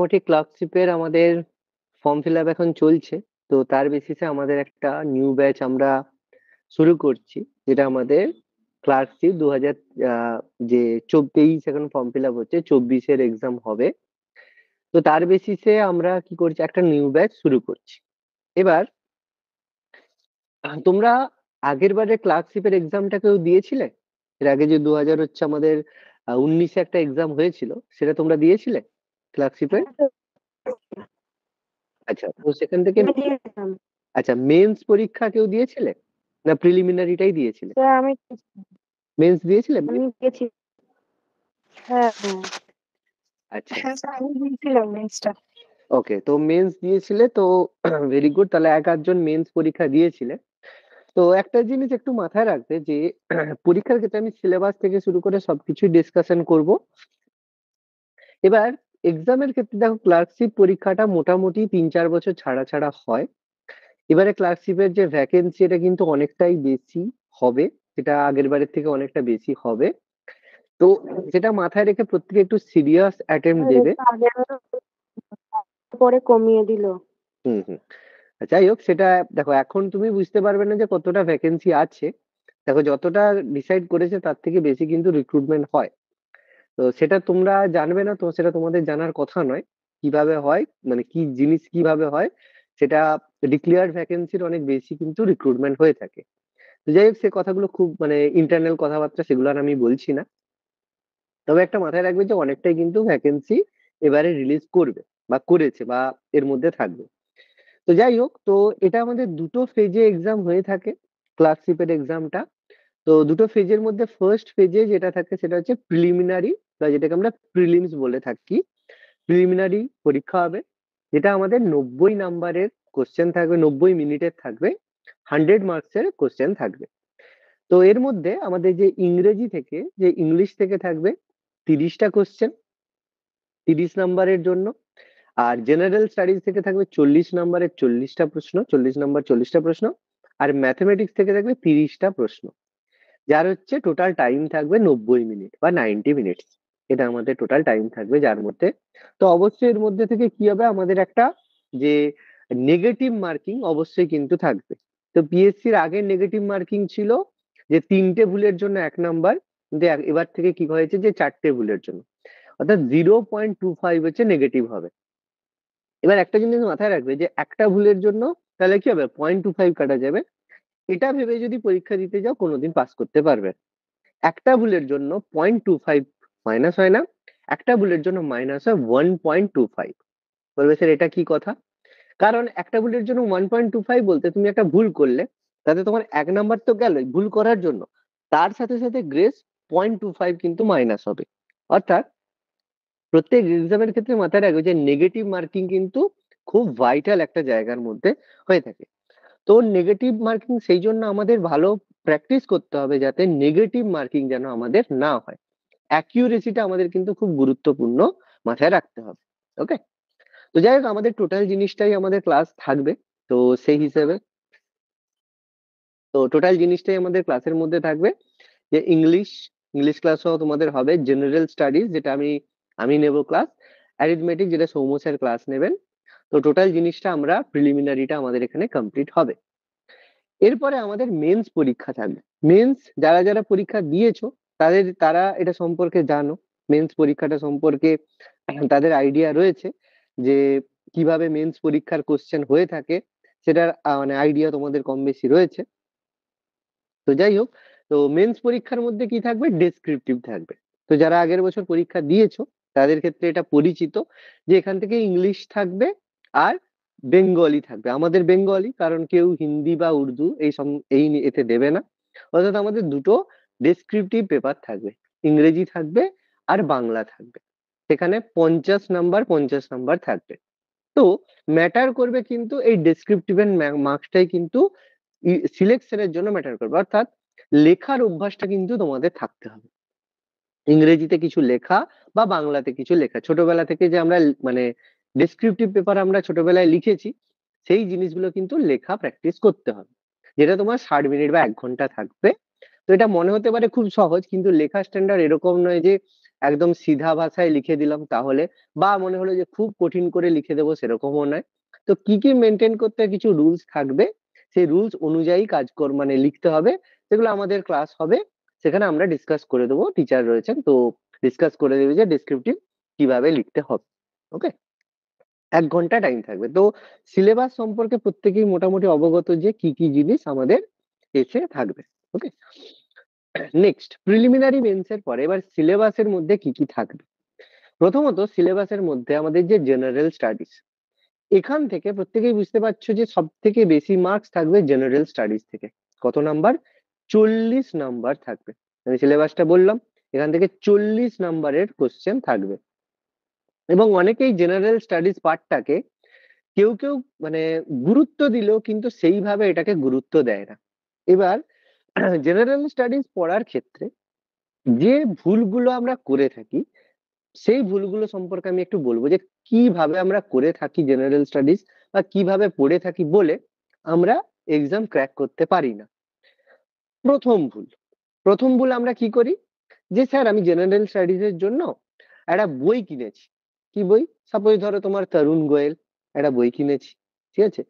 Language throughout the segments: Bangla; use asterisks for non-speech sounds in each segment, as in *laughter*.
মোটামুটি ক্লার্কশিপের আমাদের ফর্ম ফিল আপ এখন চলছে তো তার বেসিসে আমাদের একটা নিউ ব্যাচ আমরা শুরু করছি যেটা আমাদের ক্লার্কশিপ দু যে চব্বিশ এখন ফর্ম ফিল আপ হচ্ছে চব্বিশের এক্সাম হবে তো তার বেসিসে আমরা কি করছি একটা নিউ ব্যাচ শুরু করছি এবার তোমরা আগের বারে ক্লার্কশিপের এক্সামটা কেউ দিয়েছিলে এর আগে যে দু হাজার হচ্ছে আমাদের উনিশে একটা এক্সাম হয়েছিল সেটা তোমরা দিয়েছিলে ক্লার্কশিপে? হ্যাঁ। আচ্ছা তো সেখান থেকে আচ্ছা মেন্স পরীক্ষা কেউ দিয়েছিলে? না প্রিলিমিনারিটাই দিয়েছিলে? স্যার আমি মেন্স দিয়েছিলে? আমি গেছি। ওকে হ্যাঁ, হ্যাঁ। আচ্ছা। তো মেন্স দিয়েছিলে তো ভেরি *clears throat* গুড তাহলে এক ১ জন মেন্স পরীক্ষা দিয়েছিলে। তো একটা জিনিস একটু মাথায় রাখবে যে *clears throat* পরীক্ষার ক্ষেত্রে আমি সিলেবাস থেকে শুরু করে সবকিছুই ডিসকাশন করব। এবার এক্সামের ক্ষেত্রে দেখো ক্লার্কশিপ পরীক্ষাটা মোটামুটি তিন চার বছর ছাড়া ছাড়া হয় এবারে ক্লার্কশিপের যে ভ্যাকেন্সি এটা কিন্তু অনেকটাই বেশি হবে সেটা আগের বারের থেকে অনেকটা বেশি হবে তো সেটা মাথায় রেখে প্রত্যেকে একটু সিরিয়াস অ্যাটেম্প দেবে পরে কমিয়ে দিল হুম হুম যাই হোক সেটা দেখো এখন তুমি বুঝতে পারবে না যে কতটা ভ্যাকেন্সি আছে দেখো যতটা ডিসাইড করেছে তার থেকে বেশি কিন্তু রিক্রুটমেন্ট হয় তো সেটা তোমরা জানবে না তো সেটা তোমাদের জানার কথা নয় কিভাবে হয় মানে কি জিনিস কিভাবে হয় সেটা ডিক্লিয়ার ভ্যাকেন্সির অনেক বেশি কিন্তু রিক্রুটমেন্ট হয়ে থাকে তো যাই হোক সে কথাগুলো খুব মানে ইন্টারনাল কথাবার্তা সেগুলো আর আমি বলছি না তবে একটা মাথায় রাখবে যে অনেকটাই কিন্তু ভ্যাকেন্সি এবারে রিলিজ করবে বা করেছে বা এর মধ্যে থাকবে তো যাই হোক তো এটা আমাদের দুটো ফেজে এক্সাম হয়ে থাকে ক্লাসশিপের এক্সামটা তো দুটো ফেজের মধ্যে ফার্স্ট ফেজে যেটা থাকে সেটা হচ্ছে প্রিলিমিনারি বা যেটাকে আমরা প্রিলিমস বলে থাকি প্রিলিমিনারি পরীক্ষা হবে যেটা আমাদের নব্বই নাম্বারের কোশ্চেন থাকবে নব্বই মিনিটের থাকবে হান্ড্রেড মার্কসের কোশ্চেন থাকবে তো এর মধ্যে আমাদের যে ইংরেজি থেকে যে ইংলিশ থেকে থাকবে তিরিশটা কোশ্চেন তিরিশ নাম্বারের জন্য আর জেনারেল স্টাডিজ থেকে থাকবে চল্লিশ নাম্বারের চল্লিশটা প্রশ্ন চল্লিশ নাম্বার চল্লিশটা প্রশ্ন আর ম্যাথমেটিক্স থেকে থাকবে তিরিশটা প্রশ্ন যার হচ্ছে টোটাল টাইম থাকবে নব্বই মিনিট বা নাইনটি মিনিটস এটা আমাদের টোটাল টাইম থাকবে যার মধ্যে তো অবশ্যই এর মধ্যে থেকে কি হবে আমাদের একটা যে নেগেটিভ মার্কিং অবশ্যই কিন্তু থাকবে তো পিএসসির আগে নেগেটিভ মার্কিং ছিল যে তিনটে ভুলের জন্য এক নাম্বার কিন্তু এবার থেকে কি হয়েছে যে চারটে ভুলের জন্য অর্থাৎ জিরো পয়েন্ট টু ফাইভ হচ্ছে নেগেটিভ হবে এবার একটা জিনিস মাথায় রাখবে যে একটা ভুলের জন্য তাহলে কি হবে পয়েন্ট টু ফাইভ কাটা যাবে এটা ভেবে যদি পরীক্ষা দিতে যাও কোনোদিন পাস করতে পারবে একটা ভুলের জন্য পয়েন্ট টু ফাইভ মাইনাস হয় না একটা ভুলের জন্য মাইনাস হয় ওয়ান পয়েন্ট টু ফাইভ বলবে স্যার এটা কি কথা কারণ একটা ভুলের জন্য ওয়ান পয়েন্ট টু ফাইভ বলতে তুমি একটা ভুল করলে তাতে তোমার এক নাম্বার তো গেল ভুল করার জন্য তার সাথে সাথে গ্রেস পয়েন্ট টু ফাইভ কিন্তু মাইনাস হবে অর্থাৎ প্রত্যেক এক্সামের ক্ষেত্রে মাথায় রাখবে যে নেগেটিভ মার্কিং কিন্তু খুব ভাইটাল একটা জায়গার মধ্যে হয়ে থাকে তো নেগেটিভ মার্কিং সেই জন্য আমাদের ভালো প্র্যাকটিস করতে হবে যাতে নেগেটিভ মার্কিং যেন আমাদের না হয় অ্যাকিউরেসিটা আমাদের কিন্তু খুব গুরুত্বপূর্ণ মাথায় রাখতে হবে ওকে তো যাই হোক আমাদের টোটাল জিনিসটাই আমাদের ক্লাস থাকবে তো সেই হিসেবে তো টোটাল জিনিসটাই আমাদের ক্লাসের মধ্যে থাকবে যে ইংলিশ ইংলিশ ক্লাসও তোমাদের হবে জেনারেল স্টাডিজ যেটা আমি আমি নেব ক্লাস অ্যারিথমেটিক যেটা সৌম্য স্যার ক্লাস নেবেন তো টোটাল জিনিসটা আমরা প্রিলিমিনারিটা আমাদের এখানে কমপ্লিট হবে এরপরে আমাদের মেন্স পরীক্ষা থাকবে মেন্স যারা যারা পরীক্ষা দিয়েছো তাদের তারা এটা সম্পর্কে জানো মেন্স পরীক্ষাটা সম্পর্কে তাদের আইডিয়া রয়েছে যে কিভাবে মেন্স পরীক্ষার কোশ্চেন হয়ে থাকে সেটার মানে আইডিয়া তোমাদের কম বেশি রয়েছে তো যাই হোক তো মেন্স পরীক্ষার মধ্যে কি থাকবে ডেসক্রিপটিভ থাকবে তো যারা আগের বছর পরীক্ষা দিয়েছো তাদের ক্ষেত্রে এটা পরিচিত যে এখান থেকে ইংলিশ থাকবে আর বেঙ্গলি থাকবে আমাদের বেঙ্গলি কারণ কেউ হিন্দি বা উর্দু এই এই এতে দেবে না অর্থাৎ আমাদের দুটো ডেসক্রিপটিভ পেপার থাকবে ইংরেজি থাকবে আর বাংলা থাকবে সেখানে পঞ্চাশ নাম্বার পঞ্চাশ নাম্বার থাকবে তো ম্যাটার করবে কিন্তু এই ডেসক্রিপটিভ মার্কসটাই কিন্তু সিলেকশনের জন্য ম্যাটার করবে অর্থাৎ লেখার অভ্যাসটা কিন্তু তোমাদের থাকতে হবে ইংরেজিতে কিছু লেখা বা বাংলাতে কিছু লেখা ছোটবেলা থেকে যে আমরা মানে ডেসক্রিপটিভ পেপার আমরা ছোটবেলায় লিখেছি সেই জিনিসগুলো কিন্তু লেখা প্র্যাকটিস করতে হবে যেটা তোমার ষাট মিনিট বা এক ঘন্টা থাকবে তো এটা মনে হতে পারে খুব সহজ কিন্তু লেখা স্ট্যান্ডার্ড এরকম নয় যে একদম সিধা ভাষায় লিখে দিলাম তাহলে বা মনে হলো যে খুব কঠিন করে লিখে দেবো সেরকমও নয় তো কি কি মেনটেন করতে কিছু রুলস থাকবে সেই রুলস অনুযায়ী কাজ কর মানে লিখতে হবে সেগুলো আমাদের ক্লাস হবে সেখানে আমরা ডিসকাস করে দেবো টিচার রয়েছেন তো ডিসকাস করে দেবে যে ডিসক্রিপটিভ কিভাবে লিখতে হবে ওকে এক ঘন্টা টাইম থাকবে তো সিলেবাস সম্পর্কে প্রত্যেকেই মোটামুটি অবগত যে কি কি জিনিস আমাদের এসে থাকবে ওকে নেক্সট প্রিলিমিনারি মেন্সের পরে এবার সিলেবাসের মধ্যে কি কি থাকবে প্রথমত সিলেবাসের মধ্যে আমাদের যে জেনারেল স্টাডিজ এখান থেকে প্রত্যেকেই বুঝতে পারছো যে সব থেকে বেশি মার্কস থাকবে জেনারেল স্টাডিজ থেকে কত নাম্বার চল্লিশ নাম্বার থাকবে আমি সিলেবাসটা বললাম এখান থেকে চল্লিশ নাম্বারের কোশ্চেন থাকবে এবং অনেকেই জেনারেল স্টাডিজ পার্টটাকে কেউ কেউ মানে গুরুত্ব দিলেও কিন্তু সেইভাবে এটাকে গুরুত্ব দেয় না এবার জেনারেল *clears throat* স্টাডিজ পড়ার ক্ষেত্রে যে ভুলগুলো আমরা করে থাকি সেই ভুলগুলো সম্পর্কে আমি একটু বলবো যে কিভাবে আমরা করে থাকি জেনারেল স্টাডিজ বা কিভাবে পড়ে থাকি বলে আমরা এক্সাম ক্র্যাক করতে পারি না প্রথম ভুল প্রথম ভুল আমরা কি করি যে স্যার আমি জেনারেল স্টাডিজের জন্য একটা বই কিনেছি কি বই সাপোজ ধরো তোমার তরুণ গোয়েল একটা বই কিনেছি ঠিক আছে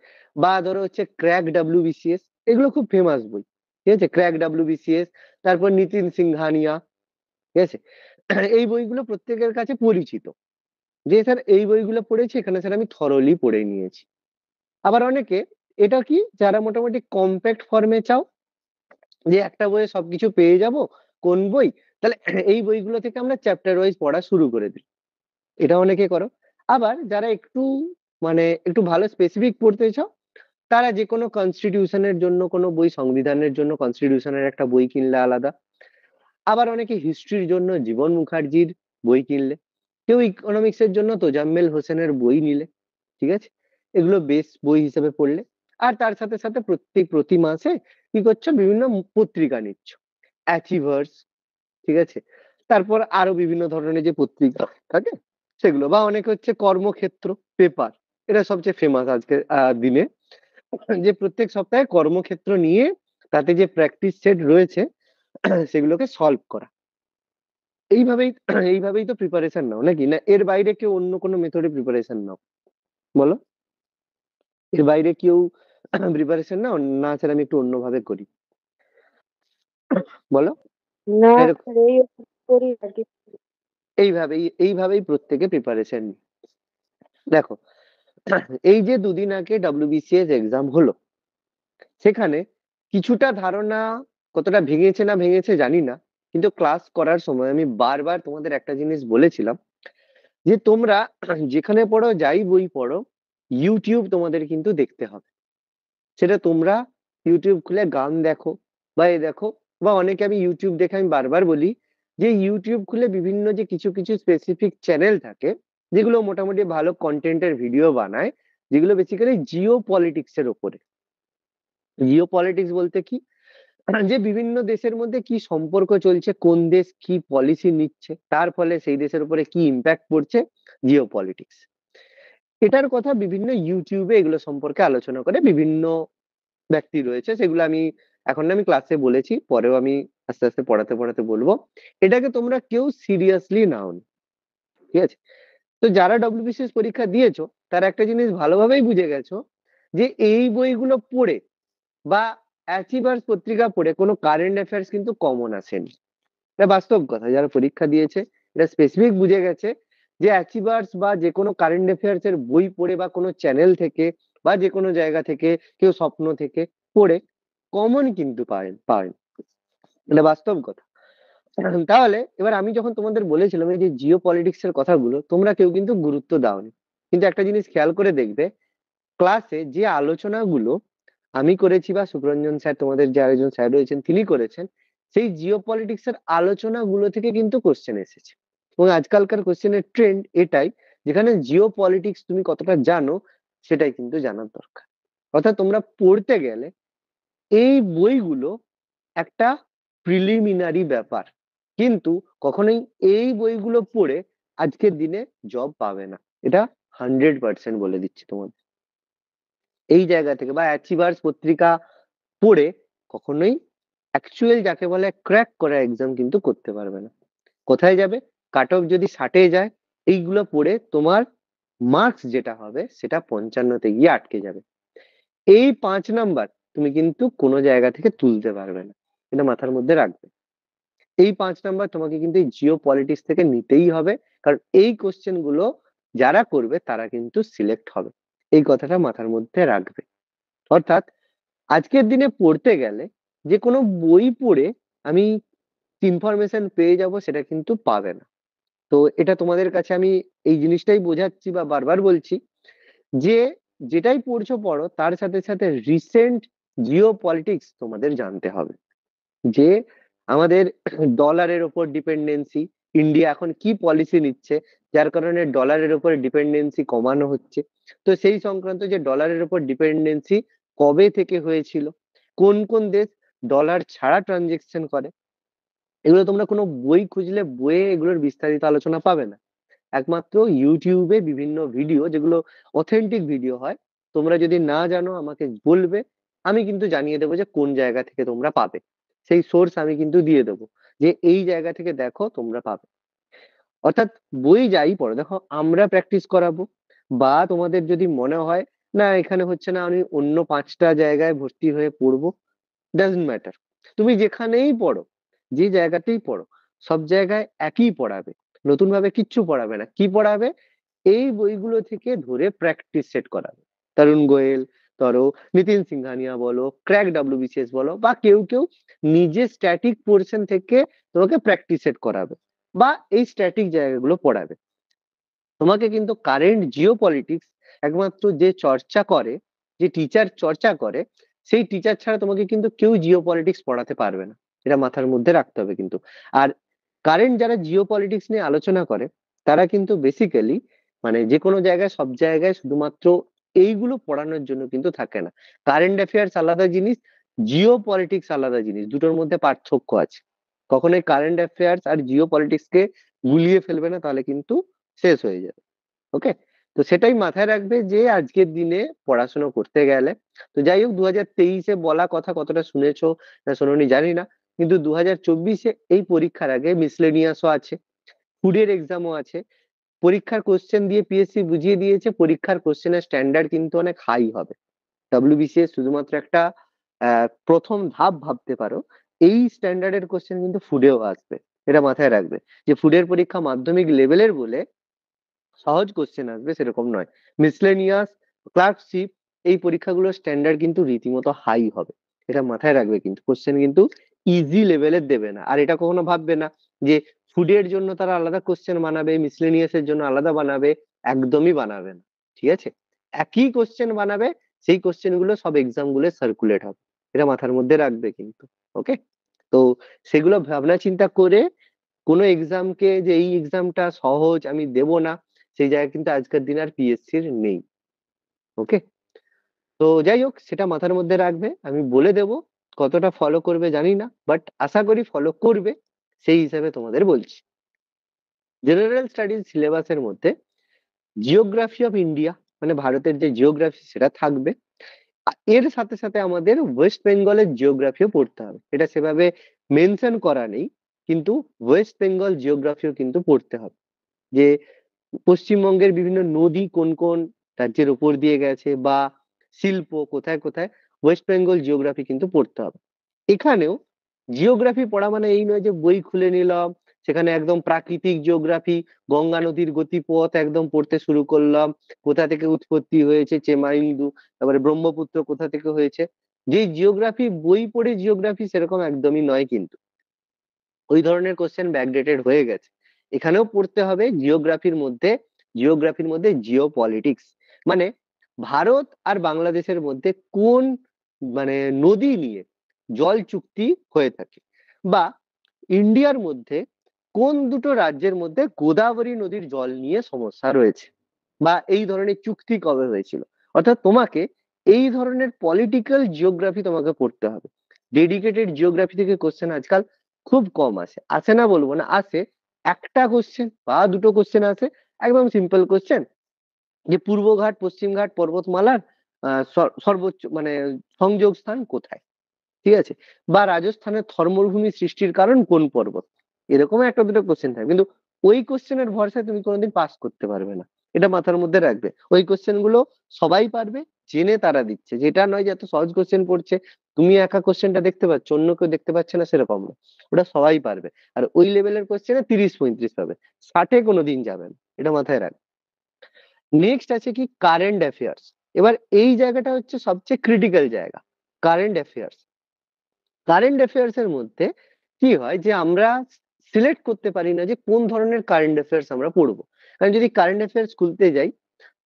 বা ধরো হচ্ছে ক্র্যাক ডাব্লিউ বিসিএস এগুলো খুব ফেমাস বই ঠিক আছে ক্র্যাক ডাব্লিউ বিসিএস তারপর নিতিন সিংহানিয়া ঠিক আছে *clears throat* এই বইগুলো প্রত্যেকের কাছে পরিচিত যে স্যার এই বইগুলো পড়েছি এখানে স্যার আমি থরলি পড়ে নিয়েছি আবার অনেকে এটা কি যারা মোটামুটি কম্প্যাক্ট ফর্মে চাও যে একটা বইয়ে সবকিছু পেয়ে যাব কোন বই তাহলে *clears throat* এই বইগুলো থেকে আমরা চ্যাপ্টার ওয়াইজ পড়া শুরু করে দিই এটা অনেকে করো আবার যারা একটু মানে একটু ভালো স্পেসিফিক পড়তে চাও তারা যে কোনো কনস্টিটিউশনের জন্য কোনো বই সংবিধানের জন্য কনস্টিটিউশনের একটা বই কিনলে আলাদা আবার অনেকে হিস্ট্রির জন্য জীবন মুখার্জির বই কিনলে কেউ ইকোনমিক্সের জন্য তোজাম্মেল হোসেনের বই নিলে ঠিক আছে এগুলো বেশ বই হিসেবে পড়লে আর তার সাথে সাথে প্রত্যেক প্রতি মাসে কি করছো বিভিন্ন পত্রিকা নিচ্ছ অ্যাচিভার্স ঠিক আছে তারপর আরো বিভিন্ন ধরনের যে পত্রিকা থাকে সেগুলো বা অনেক হচ্ছে কর্মক্ষেত্র পেপার এটা সবচেয়ে ফেমাস আজকে দিনে *clears throat* যে প্রত্যেক সপ্তাহে কর্মক্ষেত্র নিয়ে তাতে যে প্র্যাকটিস সেট রয়েছে *clears throat* সেগুলোকে সলভ করা এইভাবেই *clears throat* এইভাবেই তো প্রিপারেশন নাও নাকি না এর বাইরে কেউ অন্য কোনো মেথডে প্রিপারেশন নাও বলো এর বাইরে কেউ প্রিপারেশন নাও না স্যার আমি একটু অন্যভাবে করি বলো না করি আর কি এইভাবেই এইভাবেই প্রত্যেকে প্রিপারেশন দেখো এই যে দুদিন আগে ডাব্লিউবিসিএস এক্সাম হলো সেখানে কিছুটা ধারণা কতটা ভেঙেছে না ভেঙেছে জানি না কিন্তু ক্লাস করার সময় আমি বারবার তোমাদের একটা জিনিস বলেছিলাম যে তোমরা যেখানে পড়ো যাই বই পড়ো ইউটিউব তোমাদের কিন্তু দেখতে হবে সেটা তোমরা ইউটিউব খুলে গান দেখো বা এ দেখো বা অনেকে আমি ইউটিউব দেখে আমি বারবার বলি যে ইউটিউব খুলে বিভিন্ন যে কিছু কিছু স্পেসিফিক চ্যানেল থাকে যেগুলো মোটামুটি ভালো কন্টেন্টের ভিডিও বানায় যেগুলো বেসিক্যালি জিও পলিটিক্স এর উপরে জিও পলিটিক্স বলতে কি *clears throat* যে বিভিন্ন দেশের মধ্যে কি সম্পর্ক চলছে কোন দেশ কি পলিসি নিচ্ছে তার ফলে সেই দেশের উপরে কি ইম্প্যাক্ট পড়ছে জিও পলিটিক্স এটার কথা বিভিন্ন ইউটিউবে এগুলো সম্পর্কে আলোচনা করে বিভিন্ন ব্যক্তি রয়েছে সেগুলো আমি এখন আমি ক্লাসে বলেছি পরেও আমি আস্তে আস্তে পড়াতে পড়াতে বলবো এটাকে তোমরা কেউ সিরিয়াসলি নাও ঠিক আছে তো যারা ডব্লিউবিসিএস পরীক্ষা দিয়েছো তারা একটা জিনিস ভালোভাবেই বুঝে গেছো যে এই বইগুলো পড়ে বা অ্যাচিভার্স পত্রিকা পড়ে কোনো কারেন্ট অ্যাফেয়ার্স কিন্তু কমন আসেনি এটা বাস্তব কথা যারা পরীক্ষা দিয়েছে এটা স্পেসিফিক বুঝে গেছে যে অ্যাচিভার্স বা যে কোনো কারেন্ট অ্যাফেয়ার্স এর বই পড়ে বা কোনো চ্যানেল থেকে বা যে কোনো জায়গা থেকে কেউ স্বপ্ন থেকে পড়ে কমন কিন্তু পারেন পারেন এটা বাস্তব কথা *clears throat* তাহলে এবার আমি যখন তোমাদের বলেছিলাম এই যে জিও পলিটিক্স এর কথাগুলো তোমরা কেউ কিন্তু গুরুত্ব দাওনি কিন্তু একটা জিনিস খেয়াল করে দেখবে ক্লাসে যে আলোচনাগুলো আমি করেছি বা সুব্রঞ্জন স্যার তোমাদের যে আরেকজন স্যার রয়েছেন তিনি করেছেন সেই জিও পলিটিক্স এর আলোচনাগুলো থেকে কিন্তু কোশ্চেন এসেছে এবং আজকালকার কোশ্চেনের ট্রেন্ড এটাই যেখানে জিও পলিটিক্স তুমি কতটা জানো সেটাই কিন্তু জানার দরকার অর্থাৎ তোমরা পড়তে গেলে এই বইগুলো একটা প্রিলিমিনারি ব্যাপার কিন্তু কখনোই এই বইগুলো পড়ে আজকের দিনে জব পাবে না এটা হান্ড্রেড পার্সেন্ট বলে দিচ্ছি তোমাদের এই জায়গা থেকে বা অ্যাচিভার্স পত্রিকা পড়ে কখনোই অ্যাকচুয়াল যাকে বলে ক্র্যাক করা এক্সাম কিন্তু করতে পারবে না কোথায় যাবে কাট অফ যদি ষাটে যায় এইগুলো পড়ে তোমার মার্কস যেটা হবে সেটা পঞ্চান্নতে গিয়ে আটকে যাবে এই পাঁচ নাম্বার তুমি কিন্তু কোনো জায়গা থেকে তুলতে পারবে না এটা মাথার মধ্যে রাখবে এই পাঁচ নাম্বার তোমাকে কিন্তু এই জিও পলিটিক্স থেকে নিতেই হবে কারণ এই কোশ্চেন গুলো যারা করবে তারা কিন্তু সিলেক্ট হবে এই কথাটা মাথার মধ্যে রাখবে অর্থাৎ আজকের দিনে পড়তে গেলে যে কোনো বই পড়ে আমি ইনফরমেশন পেয়ে যাব সেটা কিন্তু পাবে না তো এটা তোমাদের কাছে আমি এই জিনিসটাই বোঝাচ্ছি বা বারবার বলছি যে যেটাই পড়ছো পড়ো তার সাথে সাথে রিসেন্ট জিও পলিটিক্স তোমাদের জানতে হবে যে আমাদের ডলারের ওপর ডিপেন্ডেন্সি ইন্ডিয়া এখন কি পলিসি নিচ্ছে যার কারণে ডলারের ওপর ডিপেন্ডেন্সি কমানো হচ্ছে তো সেই সংক্রান্ত যে ডলারের ওপর ডিপেন্ডেন্সি কবে থেকে হয়েছিল কোন কোন দেশ ডলার ছাড়া ট্রানজেকশন করে এগুলো তোমরা কোনো বই খুঁজলে বইয়ে এগুলোর বিস্তারিত আলোচনা পাবে না একমাত্র ইউটিউবে বিভিন্ন ভিডিও যেগুলো অথেন্টিক ভিডিও হয় তোমরা যদি না জানো আমাকে বলবে আমি কিন্তু জানিয়ে দেবো যে কোন জায়গা থেকে তোমরা পাবে সেই সোর্স আমি কিন্তু দিয়ে দেবো যে এই জায়গা থেকে দেখো তোমরা পাবে অর্থাৎ বই যাই পড়ো দেখো আমরা প্র্যাকটিস করাবো বা তোমাদের যদি মনে হয় না এখানে হচ্ছে না আমি অন্য পাঁচটা জায়গায় ভর্তি হয়ে পড়বো ডাজন্ট ম্যাটার তুমি যেখানেই পড়ো যে জায়গাতেই পড়ো সব জায়গায় একই পড়াবে নতুন ভাবে কিচ্ছু পড়াবে না কি পড়াবে এই বইগুলো থেকে ধরে প্র্যাকটিস সেট করাবে তরুণ গোয়েল ধরো নিতিন সিংহানিয়া বলো ক্র্যাক ডাব্লিউবিসিএস বলো বা কেউ কেউ নিজে স্ট্যাটিক পোর্শন থেকে তোমাকে প্র্যাকটিস সেট করাবে বা এই স্ট্যাটিক জায়গাগুলো পড়াবে তোমাকে কিন্তু কারেন্ট জিও পলিটিক্স একমাত্র যে চর্চা করে যে টিচার চর্চা করে সেই টিচার ছাড়া তোমাকে কিন্তু কেউ জিও পলিটিক্স পড়াতে পারবে না এটা মাথার মধ্যে রাখতে হবে কিন্তু আর কারেন্ট যারা জিও পলিটিক্স নিয়ে আলোচনা করে তারা কিন্তু বেসিক্যালি মানে যে কোনো জায়গায় সব জায়গায় শুধুমাত্র এইগুলো পড়ানোর জন্য কিন্তু থাকে না কারেন্ট অ্যাফেয়ার্স আলাদা জিনিস জিও পলিটিক্স আলাদা জিনিস দুটোর মধ্যে পার্থক্য আছে কখনোই কারেন্ট অ্যাফেয়ার্স আর জিও পলিটিক্সকে গুলিয়ে ফেলবে না তাহলে কিন্তু শেষ হয়ে যাবে ওকে তো সেটাই মাথায় রাখবে যে আজকের দিনে পড়াশোনা করতে গেলে তো যাই হোক দু হাজার তেইশে বলা কথা কতটা শুনেছো না শোনি জানি না কিন্তু দু হাজার চব্বিশে এই পরীক্ষার আগে মিসলেনিয়াসও আছে ফুডের এক্সামও আছে পরীক্ষার কোশ্চেন দিয়ে পিএসসি বুঝিয়ে দিয়েছে পরীক্ষার কোশ্চেনের স্ট্যান্ডার্ড কিন্তু অনেক হাই হবে ডাব্লিউবিসিএস শুধুমাত্র একটা প্রথম ধাপ ভাবতে পারো এই স্ট্যান্ডার্ডের কোশ্চেন কিন্তু ফুডেও আসবে এটা মাথায় রাখবে যে ফুডের পরীক্ষা মাধ্যমিক লেভেলের বলে সহজ কোশ্চেন আসবে সেরকম নয় মিসলেনিয়াস ক্লার্কশিপ এই পরীক্ষাগুলোর স্ট্যান্ডার্ড কিন্তু রীতিমতো হাই হবে এটা মাথায় রাখবে কিন্তু কোশ্চেন কিন্তু ইজি লেভেলের দেবে না আর এটা কখনো ভাববে না যে ফুডের জন্য তারা আলাদা কোশ্চেন বানাবে এর জন্য আলাদা বানাবে একদমই বানাবে না ঠিক আছে একই কোশ্চেন বানাবে সেই কোশ্চেন গুলো সব এক্সাম গুলো সার্কুলেট হবে এটা মাথার মধ্যে রাখবে কিন্তু ওকে তো সেগুলো ভাবনা চিন্তা করে কোনো এক্সামকে যে এই এক্সামটা সহজ আমি দেব না সেই জায়গায় কিন্তু আজকের দিন আর পিএসসির নেই ওকে তো যাই হোক সেটা মাথার মধ্যে রাখবে আমি বলে দেব কতটা ফলো করবে জানি না বাট আশা করি ফলো করবে সেই হিসাবে তোমাদের বলছি জেনারেল স্টাডিজ সিলেবাসের মধ্যে জিওগ্রাফি অফ ইন্ডিয়া মানে ভারতের যে জিওগ্রাফি সেটা থাকবে এর সাথে সাথে আমাদের ওয়েস্ট বেঙ্গলের জিওগ্রাফিও পড়তে হবে এটা সেভাবে মেনশন করা নেই কিন্তু ওয়েস্ট বেঙ্গল জিওগ্রাফিও কিন্তু পড়তে হবে যে পশ্চিমবঙ্গের বিভিন্ন নদী কোন কোন রাজ্যের ওপর দিয়ে গেছে বা শিল্প কোথায় কোথায় ওয়েস্ট বেঙ্গল জিওগ্রাফি কিন্তু পড়তে হবে এখানেও জিওগ্রাফি পড়া মানে এই নয় যে বই খুলে নিলাম সেখানে একদম প্রাকৃতিক জিওগ্রাফি গঙ্গা নদীর গতিপথ একদম পড়তে শুরু করলাম কোথা থেকে উৎপত্তি হয়েছে চেমাইন্দু তারপরে ব্রহ্মপুত্র কোথা থেকে হয়েছে যে জিওগ্রাফি বই পড়ে জিওগ্রাফি সেরকম একদমই নয় কিন্তু ওই ধরনের কোশ্চেন ব্যাকডেটেড হয়ে গেছে এখানেও পড়তে হবে জিওগ্রাফির মধ্যে জিওগ্রাফির মধ্যে জিও পলিটিক্স মানে ভারত আর বাংলাদেশের মধ্যে কোন মানে নদী নিয়ে জল চুক্তি হয়ে থাকে বা ইন্ডিয়ার মধ্যে কোন দুটো রাজ্যের মধ্যে গোদাবরী নদীর জল নিয়ে সমস্যা রয়েছে বা এই ধরনের চুক্তি কবে হয়েছিল অর্থাৎ তোমাকে এই ধরনের পলিটিক্যাল জিওগ্রাফি তোমাকে পড়তে হবে ডেডিকেটেড জিওগ্রাফি থেকে কোশ্চেন আজকাল খুব কম আসে আসে না বলবো না আসে একটা কোশ্চেন বা দুটো কোশ্চেন আসে একদম সিম্পল কোশ্চেন যে পূর্বঘাট পশ্চিমঘাট পর্বতমালার সর্বোচ্চ মানে সংযোগ স্থান কোথায় ঠিক আছে বা রাজস্থানের থর্মভূমি সৃষ্টির কারণ কোন পর্বত এরকম একটা দুটো কোশ্চেন থাকে কিন্তু ওই কোশ্চেনের ভরসায় তুমি কোনোদিন পাস করতে পারবে না এটা মাথার মধ্যে রাখবে ওই কোশ্চেন গুলো সবাই পারবে জেনে তারা দিচ্ছে যেটা নয় যে এত সহজ কোশ্চেন পড়ছে তুমি একা কোশ্চেনটা দেখতে পাচ্ছ অন্য কেউ দেখতে পাচ্ছে না সেরকম না ওটা সবাই পারবে আর ওই লেভেলের কোশ্চেনে তিরিশ পঁয়ত্রিশ হবে ষাটে কোনো দিন যাবে না এটা মাথায় রাখবে নেক্সট আছে কি কারেন্ট অ্যাফেয়ার্স এবার এই জায়গাটা হচ্ছে সবচেয়ে ক্রিটিক্যাল জায়গা কারেন্ট অ্যাফেয়ার্স কারেন্ট অ্যাফেয়ার্স এর মধ্যে কি হয় যে আমরা সিলেক্ট করতে পারি না যে কোন ধরনের কারেন্ট অ্যাফেয়ার্স আমরা পড়বো কারণ যদি কারেন্ট অ্যাফেয়ার্স খুলতে যাই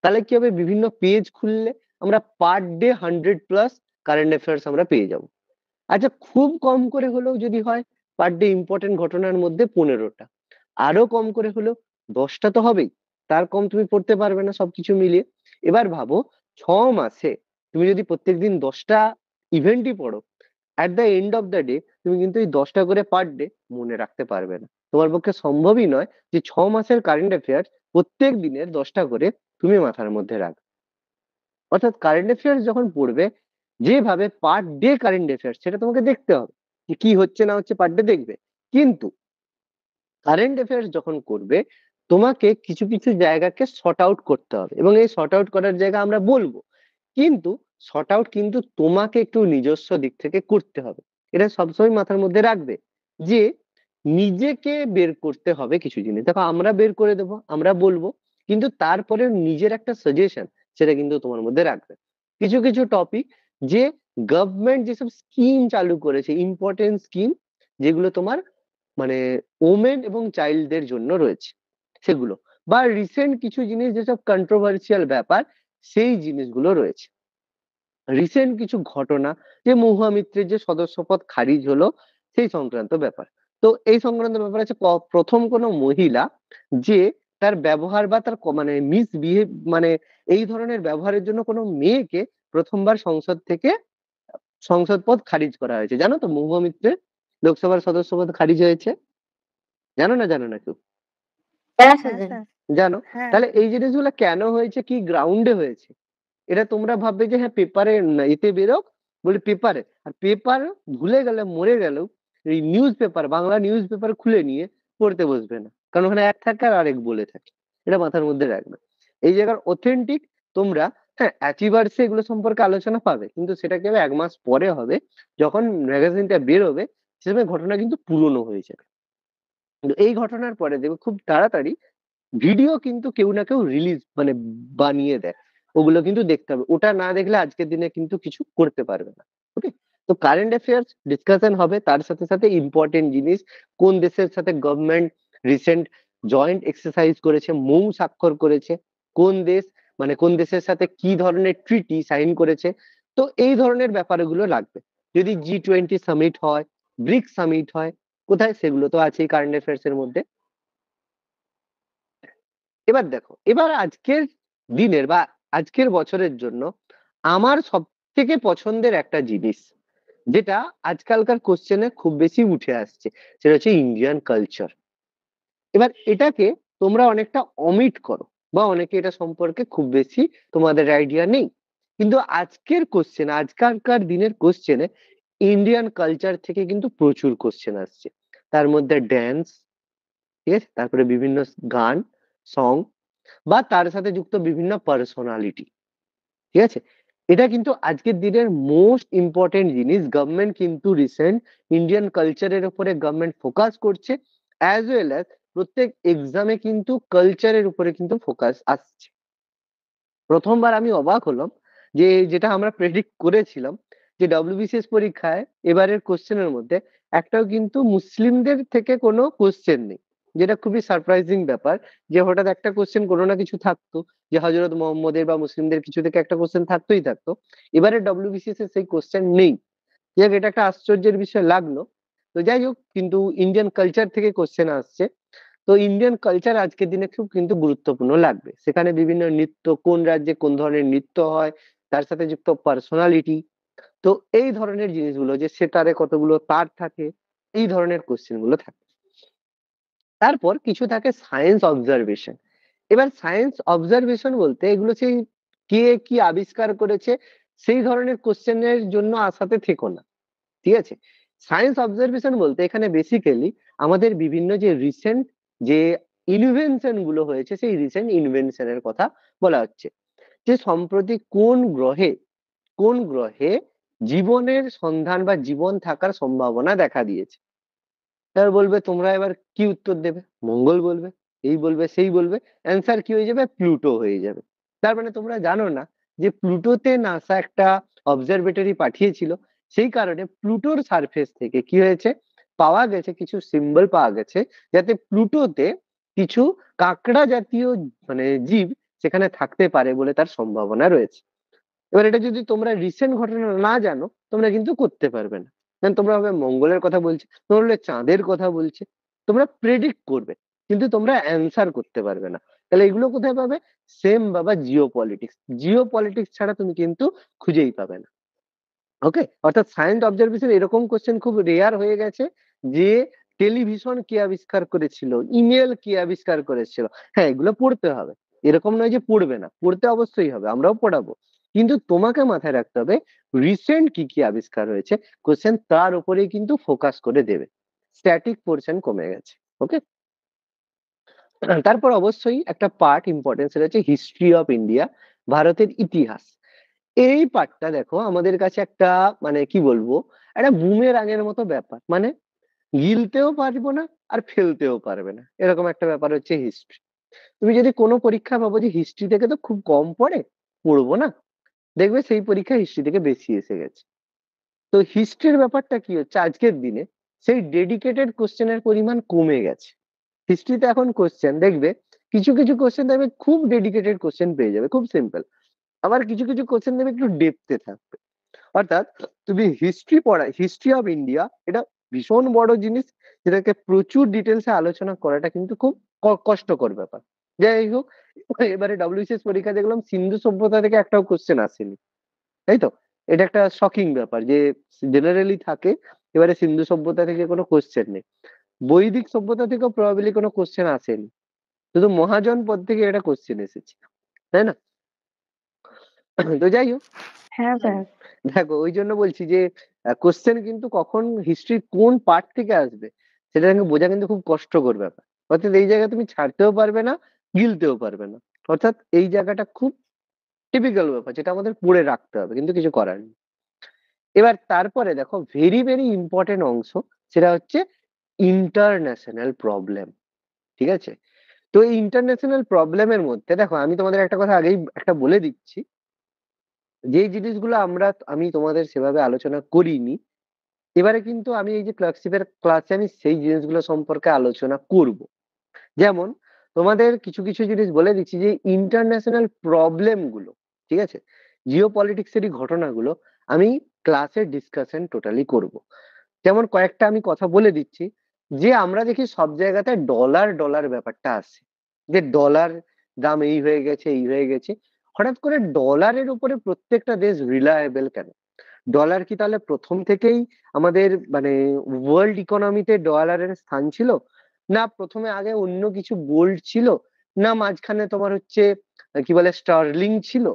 তাহলে কি হবে বিভিন্ন পেজ খুললে আমরা per day hundred plus current affairs আমরা পেয়ে যাব আচ্ছা খুব কম করে হলেও যদি হয় পার ডে ইম্পর্টেন্ট ঘটনার মধ্যে পনেরোটা আরো কম করে হলেও দশটা তো হবেই তার কম তুমি পড়তে পারবে না সবকিছু মিলিয়ে এবার ভাবো ছ মাসে তুমি যদি প্রত্যেকদিন দশটা ইভেন্টই পড়ো at the end of the day তুমি কিন্তু এই দশটা করে পার ডে মনে রাখতে পারবে না তোমার পক্ষে সম্ভবই নয় যে ছ মাসের কারেন্ট অ্যাফেয়ার্স প্রত্যেক দিনের দশটা করে তুমি মাথার মধ্যে রাখবে অর্থাৎ কারেন্ট অ্যাফেয়ার্স যখন পড়বে যেভাবে পার ডে কারেন্ট অ্যাফেয়ার্স সেটা তোমাকে দেখতে হবে যে কি হচ্ছে না হচ্ছে পার ডে দেখবে কিন্তু কারেন্ট অ্যাফেয়ার্স যখন করবে তোমাকে কিছু কিছু জায়গাকে শর্ট আউট করতে হবে এবং এই শর্ট আউট করার জায়গা আমরা বলবো কিন্তু শর্ট আউট কিন্তু তোমাকে একটু নিজস্ব দিক থেকে করতে হবে এটা সবসময় মাথার মধ্যে রাখবে যে নিজেকে বের করতে হবে কিছু জিনিস দেখো আমরা বের করে দেবো আমরা বলবো কিন্তু তারপরে নিজের একটা সাজেশন সেটা কিন্তু তোমার মধ্যে রাখবে কিছু কিছু টপিক যে গভর্নমেন্ট যেসব স্কিম চালু করেছে ইম্পর্টেন্ট স্কিম যেগুলো তোমার মানে ওমেন এবং চাইল্ডদের জন্য রয়েছে সেগুলো বা রিসেন্ট কিছু জিনিস যেসব কন্ট্রোভার্সিয়াল ব্যাপার সেই জিনিসগুলো রয়েছে রিসেন্ট কিছু ঘটনা যে মহুয়া মিত্রের যে সদস্যপদ খারিজ হলো সেই সংক্রান্ত ব্যাপার তো এই সংক্রান্ত ব্যাপার আছে প্রথম কোনো মহিলা যে তার ব্যবহার বা তার মানে মিসবিহেভ মানে এই ধরনের ব্যবহারের জন্য কোনো মেয়েকে প্রথমবার সংসদ থেকে সংসদ পদ খারিজ করা হয়েছে জানো তো মহুয়া মিত্রের লোকসভার সদস্য পদ খারিজ হয়েছে জানো না জানো না কেউ হ্যাঁ, হ্যাঁ, জানো হ্যাঁ। তাহলে এই জিনিসগুলো কেন হয়েছে কি গ্রাউন্ডে হয়েছে এটা তোমরা ভাববে যে হ্যাঁ পেপারে এতে বেরোক বলে পেপারে আর পেপার ভুলে গেলে মরে গেল এই newspaper Bangla newspaper খুলে নিয়ে পড়তে বসবে না কারণ ওখানে এক থাকে আর আরেক বলে থাকে এটা মাথার মধ্যে রাখবে এই জায়গার অথেন্টিক তোমরা হ্যাঁ অ্যাচিভার্সে এগুলো সম্পর্কে আলোচনা পাবে কিন্তু সেটা কেবল এক মাস পরে হবে যখন ম্যাগাজিনটা বেরোবে সে সময় ঘটনা কিন্তু পুরনো হয়ে যাবে কিন্তু এই ঘটনার পরে দেখবে খুব তাড়াতাড়ি ভিডিও কিন্তু কেউ না কেউ রিলিজ মানে বানিয়ে দেয় ওগুলো কিন্তু দেখতে হবে ওটা না দেখলে আজকের দিনে কিন্তু কিছু করতে পারবে না ওকে তো কারেন্ট অ্যাফেয়ার্স ডিসকাশন হবে তার সাথে সাথে ইম্পর্টেন্ট জিনিস কোন দেশের সাথে গভর্নমেন্ট রিসেন্ট জয়েন্ট এক্সারসাইজ করেছে মৌ স্বাক্ষর করেছে কোন দেশ মানে কোন দেশের সাথে কি ধরনের ট্রিটি সাইন করেছে তো এই ধরনের ব্যাপারগুলো লাগবে যদি জি টোয়েন্টি সামিট হয় ব্রিক্স সামিট হয় কোথায় সেগুলো তো আছেই কারেন্ট অ্যাফেয়ার্স এর মধ্যে এবার দেখো এবার আজকের দিনের বা আজকের বছরের জন্য আমার সব থেকে পছন্দের একটা জিনিস যেটা আজকালকার কোশ্চেনে খুব বেশি উঠে আসছে সেটা হচ্ছে ইন্ডিয়ান কালচার এবার এটাকে তোমরা অনেকটা অমিট করো বা অনেকে এটা সম্পর্কে খুব বেশি তোমাদের আইডিয়া নেই কিন্তু আজকের কোশ্চেন আজকালকার দিনের কোশ্চেনে ইন্ডিয়ান কালচার থেকে কিন্তু প্রচুর কোশ্চেন আসছে তার মধ্যে ড্যান্স ঠিক আছে তারপরে বিভিন্ন গান সং বা তার সাথে যুক্ত বিভিন্ন পার্সোনালিটি ঠিক আছে এটা কিন্তু আজকের দিনের মোস্ট ইম্পর্টেন্ট জিনিস গভর্নমেন্ট কিন্তু রিসেন্ট ইন্ডিয়ান কালচারের উপরে গভর্নমেন্ট ফোকাস করছে অ্যাজ ওয়েল অ্যাজ প্রত্যেক এক্সামে কিন্তু কালচারের উপরে কিন্তু ফোকাস আসছে প্রথমবার আমি অবাক হলাম যে যেটা আমরা প্রেডিক্ট করেছিলাম যে ডব্লিউবিসিএস পরীক্ষায় এবারের কোশ্চেনের মধ্যে একটাও কিন্তু মুসলিমদের থেকে কোনো কোশ্চেন নেই যেটা খুবই সারপ্রাইজিং ব্যাপার যে হঠাৎ একটা কোশ্চেন কোনো না কিছু থাকতো যে হজরত মোহাম্মদের বা মুসলিমদের কিছু থেকে একটা কোশ্চেন থাকতোই থাকতো এবারে ডব্লিউবিসিএস এর সেই কোশ্চেন নেই যাক এটা একটা আশ্চর্যের বিষয় লাগলো তো যাই হোক কিন্তু ইন্ডিয়ান কালচার থেকে কোশ্চেন আসছে তো ইন্ডিয়ান কালচার আজকের দিনে খুব কিন্তু গুরুত্বপূর্ণ লাগবে সেখানে বিভিন্ন নৃত্য কোন রাজ্যে কোন ধরনের নৃত্য হয় তার সাথে যুক্ত পার্সোনালিটি তো এই ধরনের জিনিসগুলো যে সেটারে কতগুলো তার থাকে এই ধরনের কোশ্চেন গুলো থাকে তারপর কিছু থাকে সায়েন্স অবজারভেশন এবার সায়েন্স অবজারভেশন বলতে এগুলো সেই কে কি আবিষ্কার করেছে সেই ধরনের কোশ্চেনের জন্য আসাতে থেকো না ঠিক আছে সায়েন্স অবজারভেশন বলতে এখানে বেসিক্যালি আমাদের বিভিন্ন যে রিসেন্ট যে ইনভেনশন গুলো হয়েছে সেই রিসেন্ট ইনভেনশনের কথা বলা হচ্ছে যে সম্প্রতি কোন গ্রহে কোন গ্রহে জীবনের সন্ধান বা জীবন থাকার সম্ভাবনা দেখা দিয়েছে এবার বলবে তোমরা এবার কি উত্তর দেবে মঙ্গল বলবে এই বলবে সেই বলবে অ্যান্সার কি হয়ে যাবে প্লুটো হয়ে যাবে তার মানে তোমরা জানো না যে প্লুটোতে নাসা একটা অবজারভেটরি পাঠিয়েছিল সেই কারণে প্লুটোর সারফেস থেকে কি হয়েছে পাওয়া গেছে কিছু সিম্বল পাওয়া গেছে যাতে প্লুটোতে কিছু কাঁকড়া জাতীয় মানে জীব সেখানে থাকতে পারে বলে তার সম্ভাবনা রয়েছে এবার এটা যদি তোমরা রিসেন্ট ঘটনা না জানো তোমরা কিন্তু করতে পারবে না হ্যাঁ, তোমরা হবে মঙ্গলের কথা বলছে তোমরা চাঁদের কথা বলছে তোমরা প্রেডিক্ট করবে কিন্তু তোমরা অ্যান্সার করতে পারবে না তাহলে এগুলো কোথায় পাবে সেম বাবা জিও পলিটিক্স জিও পলিটিক্স ছাড়া তুমি কিন্তু খুঁজেই পাবে না ওকে অর্থাৎ সায়েন্স অবজারভেশন এরকম কোশ্চেন খুব রেয়ার হয়ে গেছে যে টেলিভিশন কে আবিষ্কার করেছিল ইমেল কি আবিষ্কার করেছিল হ্যাঁ এগুলো পড়তে হবে এরকম নয় যে পড়বে না পড়তে অবশ্যই হবে আমরাও পড়াবো কিন্তু তোমাকে মাথায় রাখতে হবে রিসেন্ট কি কি আবিষ্কার হয়েছে কোশ্চেন তার উপরেই কিন্তু ফোকাস করে দেবে স্ট্যাটিক পোর্শন কমে গেছে ওকে তারপর অবশ্যই একটা পার্ট ইম্পর্টেন্স রয়েছে হিস্ট্রি অফ ইন্ডিয়া ভারতের ইতিহাস এই পার্টটা দেখো আমাদের কাছে একটা মানে কি বলবো একটা বুমের আগের মতো ব্যাপার মানে গিলতেও পারবো না আর ফেলতেও পারবে না এরকম একটা ব্যাপার হচ্ছে হিস্ট্রি তুমি যদি কোনো পরীক্ষা পাবো যে হিস্ট্রি থেকে তো খুব কম পড়ে পড়বো না দেখবে সেই পরীক্ষা হিস্ট্রি থেকে বেশি এসে গেছে তো হিস্ট্রির ব্যাপারটা কি হচ্ছে আজকের দিনে সেই ডেডিকেটেড কোশ্চেনের পরিমাণ কমে গেছে হিস্ট্রিতে এখন কোশ্চেন দেখবে কিছু কিছু কোশ্চেন দেখবে খুব ডেডিকেটেড কোশ্চেন পেয়ে যাবে খুব সিম্পল আবার কিছু কিছু কোশ্চেন দেখবে একটু ডেপতে থাকবে অর্থাৎ তুমি হিস্ট্রি পড়া হিস্ট্রি অফ ইন্ডিয়া এটা ভীষণ বড় জিনিস যেটাকে প্রচুর ডিটেলসে আলোচনা করাটা কিন্তু খুব কষ্টকর ব্যাপার যাই হোক এবারে ডাব্লিউসিএস পরীক্ষা দেখলাম সিন্ধু সভ্যতা থেকে একটাও কোশ্চেন আসেনি তাই তো এটা একটা শকিং ব্যাপার যে জেনারেলি থাকে এবারে সিন্ধু সভ্যতা থেকে কোনো কোশ্চেন নেই বৈদিক সভ্যতা থেকেও প্রবাবলি কোনো কোশ্চেন আসেনি শুধু মহাজন পদ থেকে একটা কোশ্চেন এসেছে তাই না তো যাই হোক হ্যাঁ দেখো ওই জন্য বলছি যে কোশ্চেন কিন্তু কখন হিস্ট্রি কোন পার্ট থেকে আসবে সেটা বোঝা কিন্তু খুব কষ্টকর ব্যাপার অর্থাৎ এই জায়গায় তুমি ছাড়তেও পারবে না গিলতেও পারবে না অর্থাৎ এই জায়গাটা খুব টিপিক্যাল ব্যাপার যেটা আমাদের পড়ে রাখতে হবে কিন্তু কিছু করার নেই এবার তারপরে দেখো ভেরি ভেরি ইম্পর্টেন্ট অংশ সেটা হচ্ছে ইন্টারন্যাশনাল প্রবলেম ঠিক আছে তো এই ইন্টারন্যাশনাল প্রবলেমের মধ্যে দেখো আমি তোমাদের একটা কথা আগেই একটা বলে দিচ্ছি যে জিনিসগুলো আমরা আমি তোমাদের সেভাবে আলোচনা করিনি এবারে কিন্তু আমি এই যে ক্লাসিপের ক্লাসে আমি সেই জিনিসগুলো সম্পর্কে আলোচনা করব যেমন তোমাদের কিছু কিছু জিনিস বলে দিচ্ছি যে ইন্টারন্যাশনাল প্রবলেম গুলো ঠিক আছে জিও পলিটিক্সেরই ঘটনাগুলো আমি ক্লাসের ডিসকাশন টোটালি করব যেমন কয়েকটা আমি কথা বলে দিচ্ছি যে আমরা দেখি সব জায়গাতে ডলার ডলার ব্যাপারটা আসে যে ডলার দাম এই হয়ে গেছে এই হয়ে গেছে হঠাৎ করে ডলারের উপরে প্রত্যেকটা দেশ রিলায়েবল কেন ডলার কি তাহলে প্রথম থেকেই আমাদের মানে ওয়ার্ল্ড ইকোনমিতে ডলারের স্থান ছিল না প্রথমে আগে অন্য কিছু গোল্ড ছিল না মাঝখানে তোমার হচ্ছে কি বলে স্টার্লিং ছিল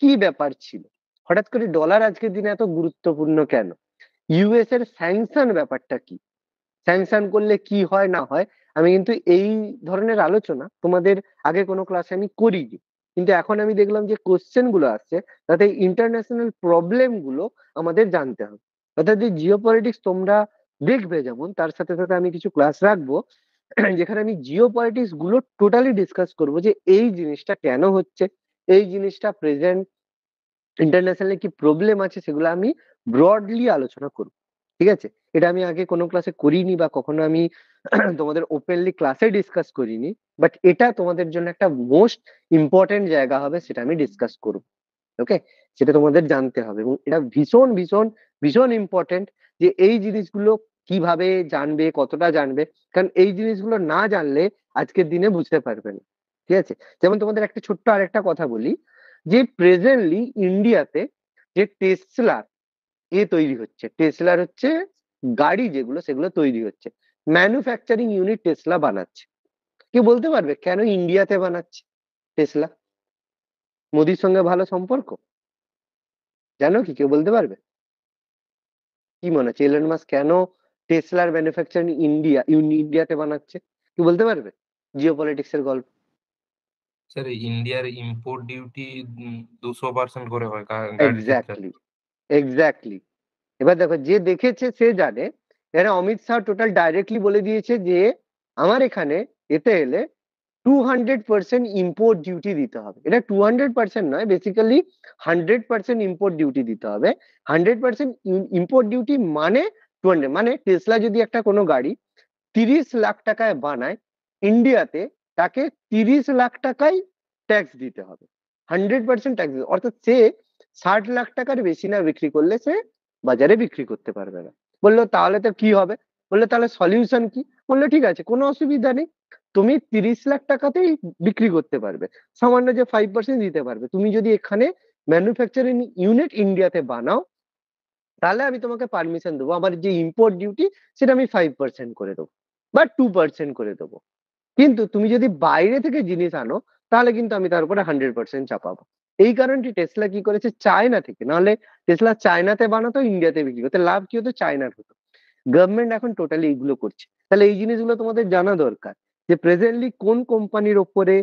কি ব্যাপার ছিল হঠাৎ করে ডলার আজকের দিনে এত গুরুত্বপূর্ণ কেন ইউএস এর স্যাংশন ব্যাপারটা কি স্যাংশন করলে কি হয় না হয় আমি কিন্তু এই ধরনের আলোচনা তোমাদের আগে কোনো ক্লাসে আমি করিনি কিন্তু এখন আমি দেখলাম যে কোশ্চেন গুলো আসছে তাতে ইন্টারন্যাশনাল প্রবলেম গুলো আমাদের জানতে হবে অর্থাৎ যে জিও তোমরা দেখবে যেমন তার সাথে সাথে আমি কিছু ক্লাস রাখবো *clears throat* যেখানে আমি জিও পলিটিক্স গুলো টোটালি ডিসকাস করব যে এই জিনিসটা কেন হচ্ছে এই জিনিসটা প্রেজেন্ট ইন্টারন্যাশনালি কি প্রবলেম আছে সেগুলো আমি ব্রডলি আলোচনা করব ঠিক আছে এটা আমি আগে কোনো ক্লাসে করিনি বা কখনো আমি *clears throat* তোমাদের ওপেনলি ক্লাসে ডিসকাস করিনি বাট এটা তোমাদের জন্য একটা মোস্ট ইম্পর্টেন্ট জায়গা হবে সেটা আমি ডিসকাস করব ওকে সেটা তোমাদের জানতে হবে এবং এটা ভীষণ ভীষণ ভীষণ ইম্পর্টেন্ট যে এই জিনিসগুলো কিভাবে জানবে কতটা জানবে কারণ এই জিনিসগুলো না জানলে আজকের দিনে বুঝতে পারবে না ঠিক আছে যেমন তোমাদের একটা ছোট্ট আর একটা কথা বলি যে প্রেজেন্টলি ইন্ডিয়াতে যে টেসলার এ তৈরি হচ্ছে টেসলার হচ্ছে গাড়ি যেগুলো সেগুলো তৈরি হচ্ছে ম্যানুফ্যাকচারিং ইউনিট টেসলা বানাচ্ছে কি বলতে পারবে কেন ইন্ডিয়াতে বানাচ্ছে টেসলা মোদির সঙ্গে ভালো সম্পর্ক জানো কি কেউ বলতে পারবে কি মনে হচ্ছে এলন মাস কেন টেসলার ম্যানুফ্যাকচারিং ইন্ডিয়া ইন্ডিয়াতে বানাচ্ছে কি বলতে পারবে জিও পলিটিক্সের গল্প স্যার ইন্ডিয়ার ইম্পোর্ট ডিউটি দুশো পার্সেন্ট করে হয় এক্স্যাক্টলি এক্স্যাক্টলি এবার দেখো যে দেখেছে সে জানে এখানে অমিত শাহ টোটাল ডাইরেক্টলি বলে দিয়েছে যে আমার এখানে এতে এলে two hundred percent import duty দিতে হবে এটা টু হান্ড্রেড পার্সেন্ট নয় basically hundred percent import duty দিতে হবে হান্ড্রেড পার্সেন্ট ইম্পোর্ট ডিউটি মানে টু হান্ড্রেড মানে টেসলা যদি একটা কোনো গাড়ি তিরিশ লাখ টাকায় বানায় ইন্ডিয়াতে তাকে তিরিশ লাখ টাকাই ট্যাক্স দিতে হবে হান্ড্রেড পার্সেন্ট ট্যাক্স দিতে অর্থাৎ সে ষাট লাখ টাকার বেশি না বিক্রি করলে সে বাজারে বিক্রি করতে পারবে না বললো তাহলে তো কি হবে বললো তাহলে সলিউশন কি বললো ঠিক আছে কোনো অসুবিধা নেই তুমি তিরিশ লাখ টাকাতেই বিক্রি করতে পারবে সামান্য যে ফাইভ পার্সেন্ট দিতে পারবে তুমি যদি এখানে ম্যানুফ্যাকচারিং ইউনিট ইন্ডিয়াতে বানাও তাহলে আমি তোমাকে পারমিশন দেবো আমার যে ইম্পোর্ট ডিউটি সেটা আমি ফাইভ পার্সেন্ট করে দেবো বা টু পার্সেন্ট করে দেবো কিন্তু তুমি যদি বাইরে থেকে জিনিস আনো তাহলে কিন্তু আমি তার উপরে হান্ড্রেড পার্সেন্ট চাপাবো এই কারণটি টেসলা কি করেছে চায়না থেকে নাহলে টেসলা চায়নাতে বানাতো ইন্ডিয়াতে বিক্রি করতে লাভ কি হতো চায়নার হতো গভর্নমেন্ট এখন টোটালি এইগুলো করছে তাহলে এই জিনিসগুলো তোমাদের জানা দরকার যে প্রেজেন্টলি কোন কোম্পানির ওপরে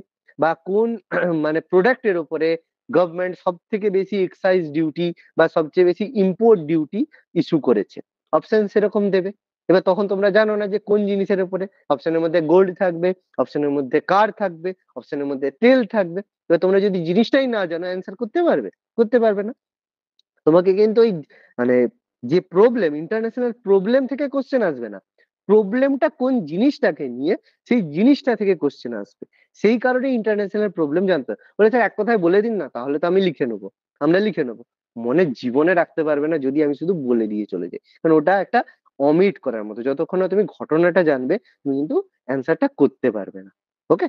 বা কোন *clears throat* মানে প্রোডাক্টের ওপরে গভর্নমেন্ট সব থেকে বেশি এক্সাইজ ডিউটি বা সবচেয়ে বেশি ইম্পোর্ট ডিউটি ইস্যু করেছে অপশন সেরকম দেবে এবার তখন তোমরা জানো না যে কোন জিনিসের উপরে অপশনের মধ্যে গোল্ড থাকবে অপশনের মধ্যে কার থাকবে অপশনের মধ্যে তেল থাকবে এবার তোমরা যদি জিনিসটাই না জানো অ্যান্সার করতে পারবে করতে পারবে না তোমাকে কিন্তু ওই মানে যে প্রবলেম ইন্টারন্যাশনাল প্রবলেম থেকে কোশ্চেন আসবে না প্রবলেমটা কোন জিনিসটাকে নিয়ে সেই জিনিসটা থেকে কোশ্চেন আসবে সেই কারণে ইন্টারন্যাশনাল প্রবলেম জানতে বলে স্যার এক কথায় বলে দিন না তাহলে তো আমি লিখে নেবো আমরা লিখে নেবো মনে জীবনে রাখতে পারবে না যদি আমি শুধু বলে দিয়ে চলে যাই কারণ ওটা একটা অমিট করার মতো যতক্ষণ না তুমি ঘটনাটা জানবে তুমি কিন্তু অ্যান্সারটা করতে পারবে না ওকে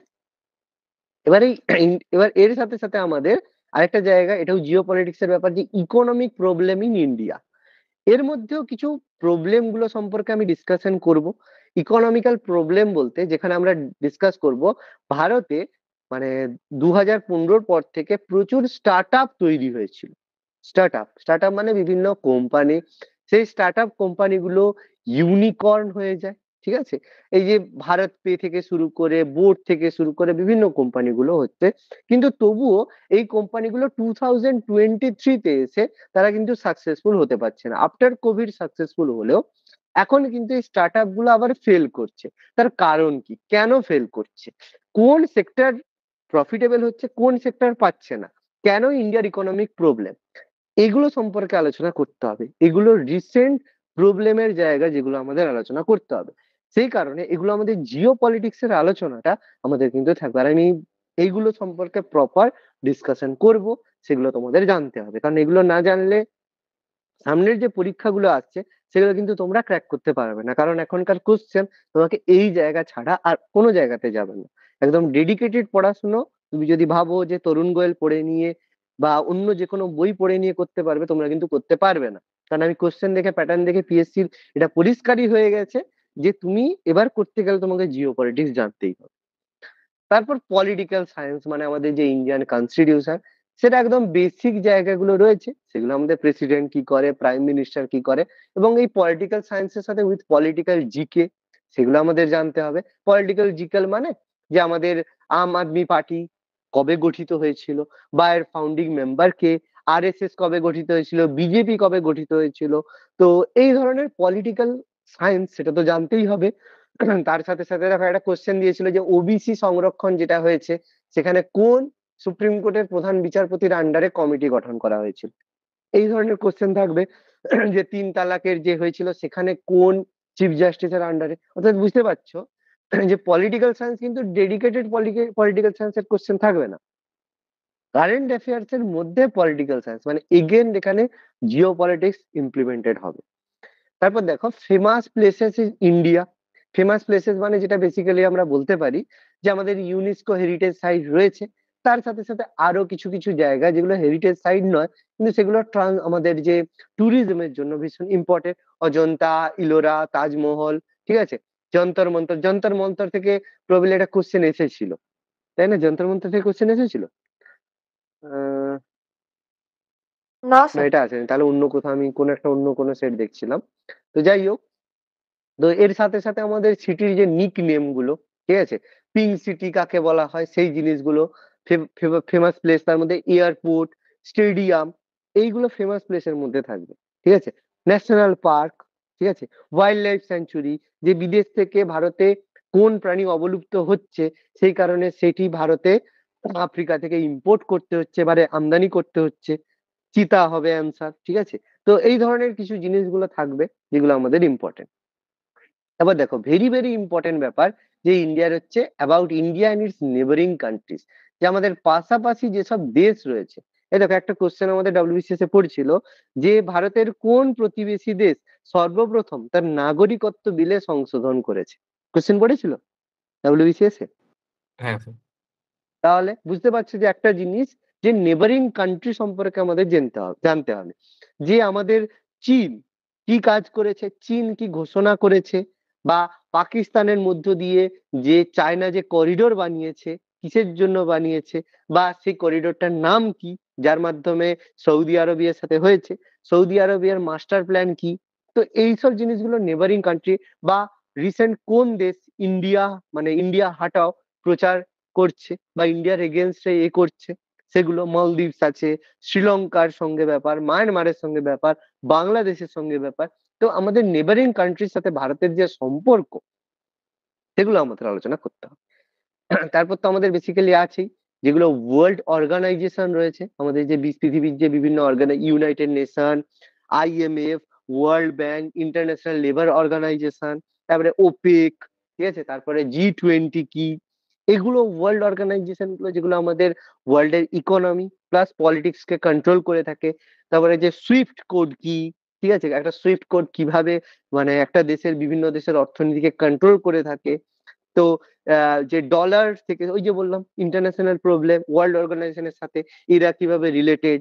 এবার এই *clears throat* এবার এর সাথে সাথে আমাদের আরেকটা জায়গা এটাও জিও পলিটিক্স এর ব্যাপার যে ইকোনমিক প্রবলেম ইন ইন্ডিয়া এর মধ্যেও কিছু প্রবলেম গুলো সম্পর্কে আমি ডিসকাশন করব ইকোনমিক্যাল প্রবলেম বলতে যেখানে আমরা ডিসকাস করব ভারতে মানে দু হাজার পর থেকে প্রচুর স্টার্ট তৈরি হয়েছিল স্টার্ট আপ স্টার্ট আপ মানে বিভিন্ন কোম্পানি সেই স্টার্ট আপ কোম্পানিগুলো ইউনিকর্ন হয়ে যায় ঠিক আছে এই যে ভারত পে থেকে শুরু করে বোর্ড থেকে শুরু করে বিভিন্ন কোম্পানিগুলো হচ্ছে কিন্তু তবুও এই কোম্পানিগুলো টু থাউজেন্ড টোয়েন্টি থ্রিতে এসে তারা কিন্তু সাকসেসফুল হতে পারছে না আফটার কোভিড সাকসেসফুল হলেও এখন কিন্তু এই স্টার্ট গুলো আবার ফেল করছে তার কারণ কি কেন ফেল করছে কোন সেক্টর প্রফিটেবল হচ্ছে কোন সেক্টর পাচ্ছে না কেন ইন্ডিয়ার ইকোনমিক প্রবলেম এগুলো সম্পর্কে আলোচনা করতে হবে এগুলো রিসেন্ট প্রবলেমের জায়গা যেগুলো আমাদের আলোচনা করতে হবে সেই কারণে এগুলো আমাদের জিও পলিটিক্সের আলোচনাটা আমাদের কিন্তু থাকবে আর আমি এইগুলো সম্পর্কে প্রপার ডিসকাশন করব সেগুলো তোমাদের জানতে হবে কারণ এগুলো না জানলে সামনের যে পরীক্ষাগুলো আসছে সেগুলো কিন্তু তোমরা ক্র্যাক করতে পারবে না কারণ এখনকার কোশ্চেন তোমাকে এই জায়গা ছাড়া আর কোনো জায়গাতে যাবে না একদম ডেডিকেটেড পড়াশুনো তুমি যদি ভাবো যে তরুণ গোয়েল পড়ে নিয়ে বা অন্য যে কোনো বই পড়ে নিয়ে করতে পারবে তোমরা কিন্তু করতে পারবে না কারণ আমি কোশ্চেন দেখে প্যাটার্ন দেখে পিএসসির এটা পরিষ্কারই হয়ে গেছে যে তুমি এবার করতে গেলে তোমাকে জিও পলিটিক্স জানতেই হবে তারপর পলিটিক্যাল সায়েন্স মানে আমাদের যে ইন্ডিয়ান কনস্টিটিউশন সেটা একদম বেসিক জায়গাগুলো রয়েছে সেগুলো আমাদের প্রেসিডেন্ট কি করে প্রাইম মিনিস্টার কি করে এবং এই পলিটিক্যাল সায়েন্সের সাথে উইথ পলিটিক্যাল জিকে সেগুলো আমাদের জানতে হবে পলিটিক্যাল জিকাল মানে যে আমাদের আম আদমি পার্টি কবে গঠিত হয়েছিল বা এর ফাউন্ডিং মেম্বার কে আর কবে গঠিত হয়েছিল বিজেপি কবে গঠিত হয়েছিল তো এই ধরনের পলিটিক্যাল সায়েন্স সেটা তো জানতেই হবে তার সাথে সাথে দেখো একটা কোশ্চেন দিয়েছিল যে ওবিসি সংরক্ষণ যেটা হয়েছে সেখানে কোন সুপ্রিম কোর্টের প্রধান বিচারপতির আন্ডারে কমিটি গঠন করা হয়েছিল এই ধরনের কোশ্চেন থাকবে যে তিন তালাকের যে হয়েছিল সেখানে কোন চিফ জাস্টিসের আন্ডারে অর্থাৎ বুঝতে পারছো যে পলিটিক্যাল সায়েন্স কিন্তু ডেডিকেটেড পলিটিক্যাল সায়েন্সের কোশ্চেন থাকবে না কারেন্ট অ্যাফেয়ার্স এর মধ্যে পলিটিক্যাল সায়েন্স মানে এগেন এখানে জিও পলিটিক্স ইমপ্লিমেন্টেড হবে তারপর দেখো famous places is India famous places মানে যেটা বেসিক্যালি আমরা বলতে পারি যে আমাদের ইউনেস্কো হেরিটেজ সাইট রয়েছে তার সাথে সাথে আরো কিছু কিছু জায়গা যেগুলো হেরিটেজ সাইট নয় কিন্তু সেগুলো আমাদের যে ট্যুরিজমের জন্য ভীষণ ইম্পর্টেন্ট অজন্তা ইলোরা তাজমহল ঠিক আছে যন্তর মন্তর যন্তর মন্তর থেকে প্রবল একটা কোশ্চেন এসেছিল তাই না যন্তর মন্তর থেকে কোশ্চেন এসেছিল আহ না এটা আছে তাহলে অন্য কোথাও আমি কোন একটা অন্য কোনো সেট দেখছিলাম তো যাই হোক তো এর সাথে সাথে আমাদের সিটির যে নিক নেম গুলো ঠিক আছে পিঙ্ক সিটি কাকে বলা হয় সেই জিনিসগুলো ফেমাস প্লেস তার মধ্যে এয়ারপোর্ট স্টেডিয়াম এইগুলো ফেমাস প্লেসের মধ্যে থাকবে ঠিক আছে ন্যাশনাল পার্ক ঠিক আছে ওয়াইল্ড লাইফ স্যাঞ্চুরি যে বিদেশ থেকে ভারতে কোন প্রাণী অবলুপ্ত হচ্ছে সেই কারণে সেটি ভারতে আফ্রিকা থেকে ইম্পোর্ট করতে হচ্ছে এবারে মানে আমদানি করতে হচ্ছে চিতা হবে অ্যান্সার ঠিক আছে তো এই ধরনের কিছু জিনিসগুলো থাকবে যেগুলো আমাদের ইম্পর্টেন্ট এবার দেখো ভেরি ভেরি ইম্পর্টেন্ট ব্যাপার যে ইন্ডিয়ার হচ্ছে about India and its neighbouring countries যে আমাদের পাশাপাশি যেসব দেশ রয়েছে এই দেখো একটা কোশ্চেন আমাদের ডাব্লিউবিসিএস এ পড়ছিল যে ভারতের কোন প্রতিবেশী দেশ সর্বপ্রথম তার নাগরিকত্ব বিলে সংশোধন করেছে কোশ্চেন পড়েছিল ডাব্লিউবিসিএস এ হ্যাঁ তাহলে বুঝতে পারছো যে একটা জিনিস যে নেবারিং কান্ট্রি সম্পর্কে আমাদের জানতে হবে জানতে হবে যে আমাদের চীন কি কাজ করেছে চীন কি ঘোষণা করেছে বা পাকিস্তানের মধ্য দিয়ে যে চায়না যে করিডোর বানিয়েছে কিসের জন্য বানিয়েছে বা সেই করিডোরটার নাম কি যার মাধ্যমে সৌদি আরবিয়ার সাথে হয়েছে সৌদি আরবিয়ার মাস্টার প্ল্যান কি তো এইসব জিনিসগুলো নেবারিং কান্ট্রি বা রিসেন্ট কোন দেশ ইন্ডিয়া মানে ইন্ডিয়া হাটাও প্রচার করছে বা ইন্ডিয়ার এগেনস্টে এ করছে সেগুলো মালদ্বীপস আছে শ্রীলঙ্কার সঙ্গে ব্যাপার মায়ানমারের সঙ্গে ব্যাপার বাংলাদেশের সঙ্গে ব্যাপার তো আমাদের নেবারিং কান্ট্রির সাথে ভারতের যে সম্পর্ক সেগুলো আমাদের আলোচনা করতে হবে তারপর তো আমাদের বেসিক্যালি আছেই যেগুলো ওয়ার্ল্ড অর্গানাইজেশন রয়েছে আমাদের যে পৃথিবীর যে বিভিন্ন অর্গানাই United Nation IMF World Bank International Labour Organization তারপরে ওপেক ঠিক আছে তারপরে জি টোয়েন্টি কি এগুলো ওয়ার্ল্ড অর্গানাইজেশন গুলো যেগুলো আমাদের ওয়ার্ল্ডের ইকোনমি প্লাস পলিটিক্স কে কন্ট্রোল করে থাকে তারপরে যে সুইফট কোড কি ঠিক আছে একটা সুইফট কোড কিভাবে মানে একটা দেশের বিভিন্ন দেশের অর্থনীতিকে কন্ট্রোল করে থাকে তো যে ডলার থেকে ওই যে বললাম ইন্টারন্যাশনাল প্রবলেম ওয়ার্ল্ড অর্গানাইজেশনের সাথে এরা কিভাবে রিলেটেড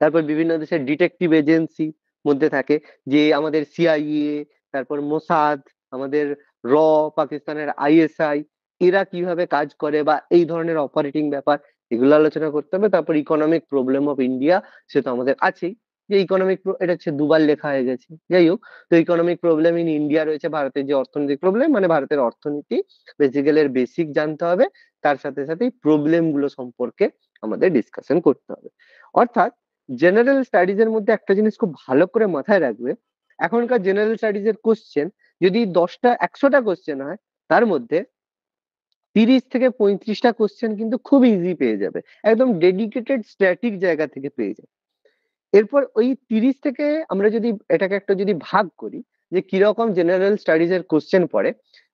তারপর বিভিন্ন দেশের ডিটেকটিভ এজেন্সি মধ্যে থাকে যে আমাদের সিআইএ তারপর মোসাদ আমাদের র পাকিস্তানের আইএসআই এরা কিভাবে কাজ করে বা এই ধরনের অপারেটিং ব্যাপার এগুলো আলোচনা করতে হবে তারপর ইকোনমিক প্রবলেম অফ ইন্ডিয়া সে তো আমাদের আছেই যে ইকোনমিক এটা হচ্ছে দুবার লেখা হয়ে গেছে যাই হোক তো ইকোনমিক প্রবলেম ইন ইন্ডিয়া রয়েছে ভারতের যে অর্থনৈতিক প্রবলেম মানে ভারতের অর্থনীতি বেসিক্যালি এর বেসিক জানতে হবে তার সাথে সাথে প্রবলেম গুলো সম্পর্কে আমাদের ডিসকাশন করতে হবে অর্থাৎ জেনারেল স্টাডিজ এর মধ্যে একটা জিনিস খুব ভালো করে মাথায় রাখবে এখনকার জেনারেল স্টাডিজ এর কোশ্চেন যদি দশটা একশোটা কোশ্চেন হয় তার মধ্যে তিরিশ থেকে পঁয়ত্রিশটা কোশ্চেন কিন্তু খুব ইজি পেয়ে যাবে একদম ডেডিকেটেড স্ট্যাটিক জায়গা থেকে পেয়ে যাবে এরপর ওই তিরিশ থেকে আমরা যদি এটাকে একটা যদি ভাগ করি যে কিরকম জেনারেল স্টাডিজ এর কোশ্চেন পড়ে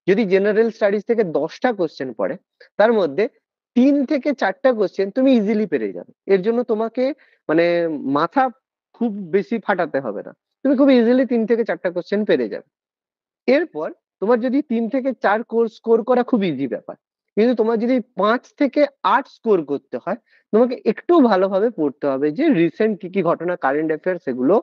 যদি জেনারেল স্টাডিজ থেকে দশটা কোশ্চেন পড়ে তার মধ্যে তিন থেকে চারটা কোশ্চেন তুমি ইজিলি পেরে যাবে এর জন্য তোমাকে মানে মাথা খুব বেশি ফাটাতে হবে না তুমি খুব ইজিলি তিন থেকে চারটা কোশ্চেন পেরে যাবে এরপর তোমার যদি তিন থেকে চার কোর্স স্কোর করা খুব ইজি ব্যাপার কিন্তু তোমার যদি পাঁচ থেকে আট স্কোর করতে হয় তোমাকে একটু ভালোভাবে পড়তে হবে যে রিসেন্ট কি কি ঘটনা কারেন্ট অ্যাফেয়ার সেগুলো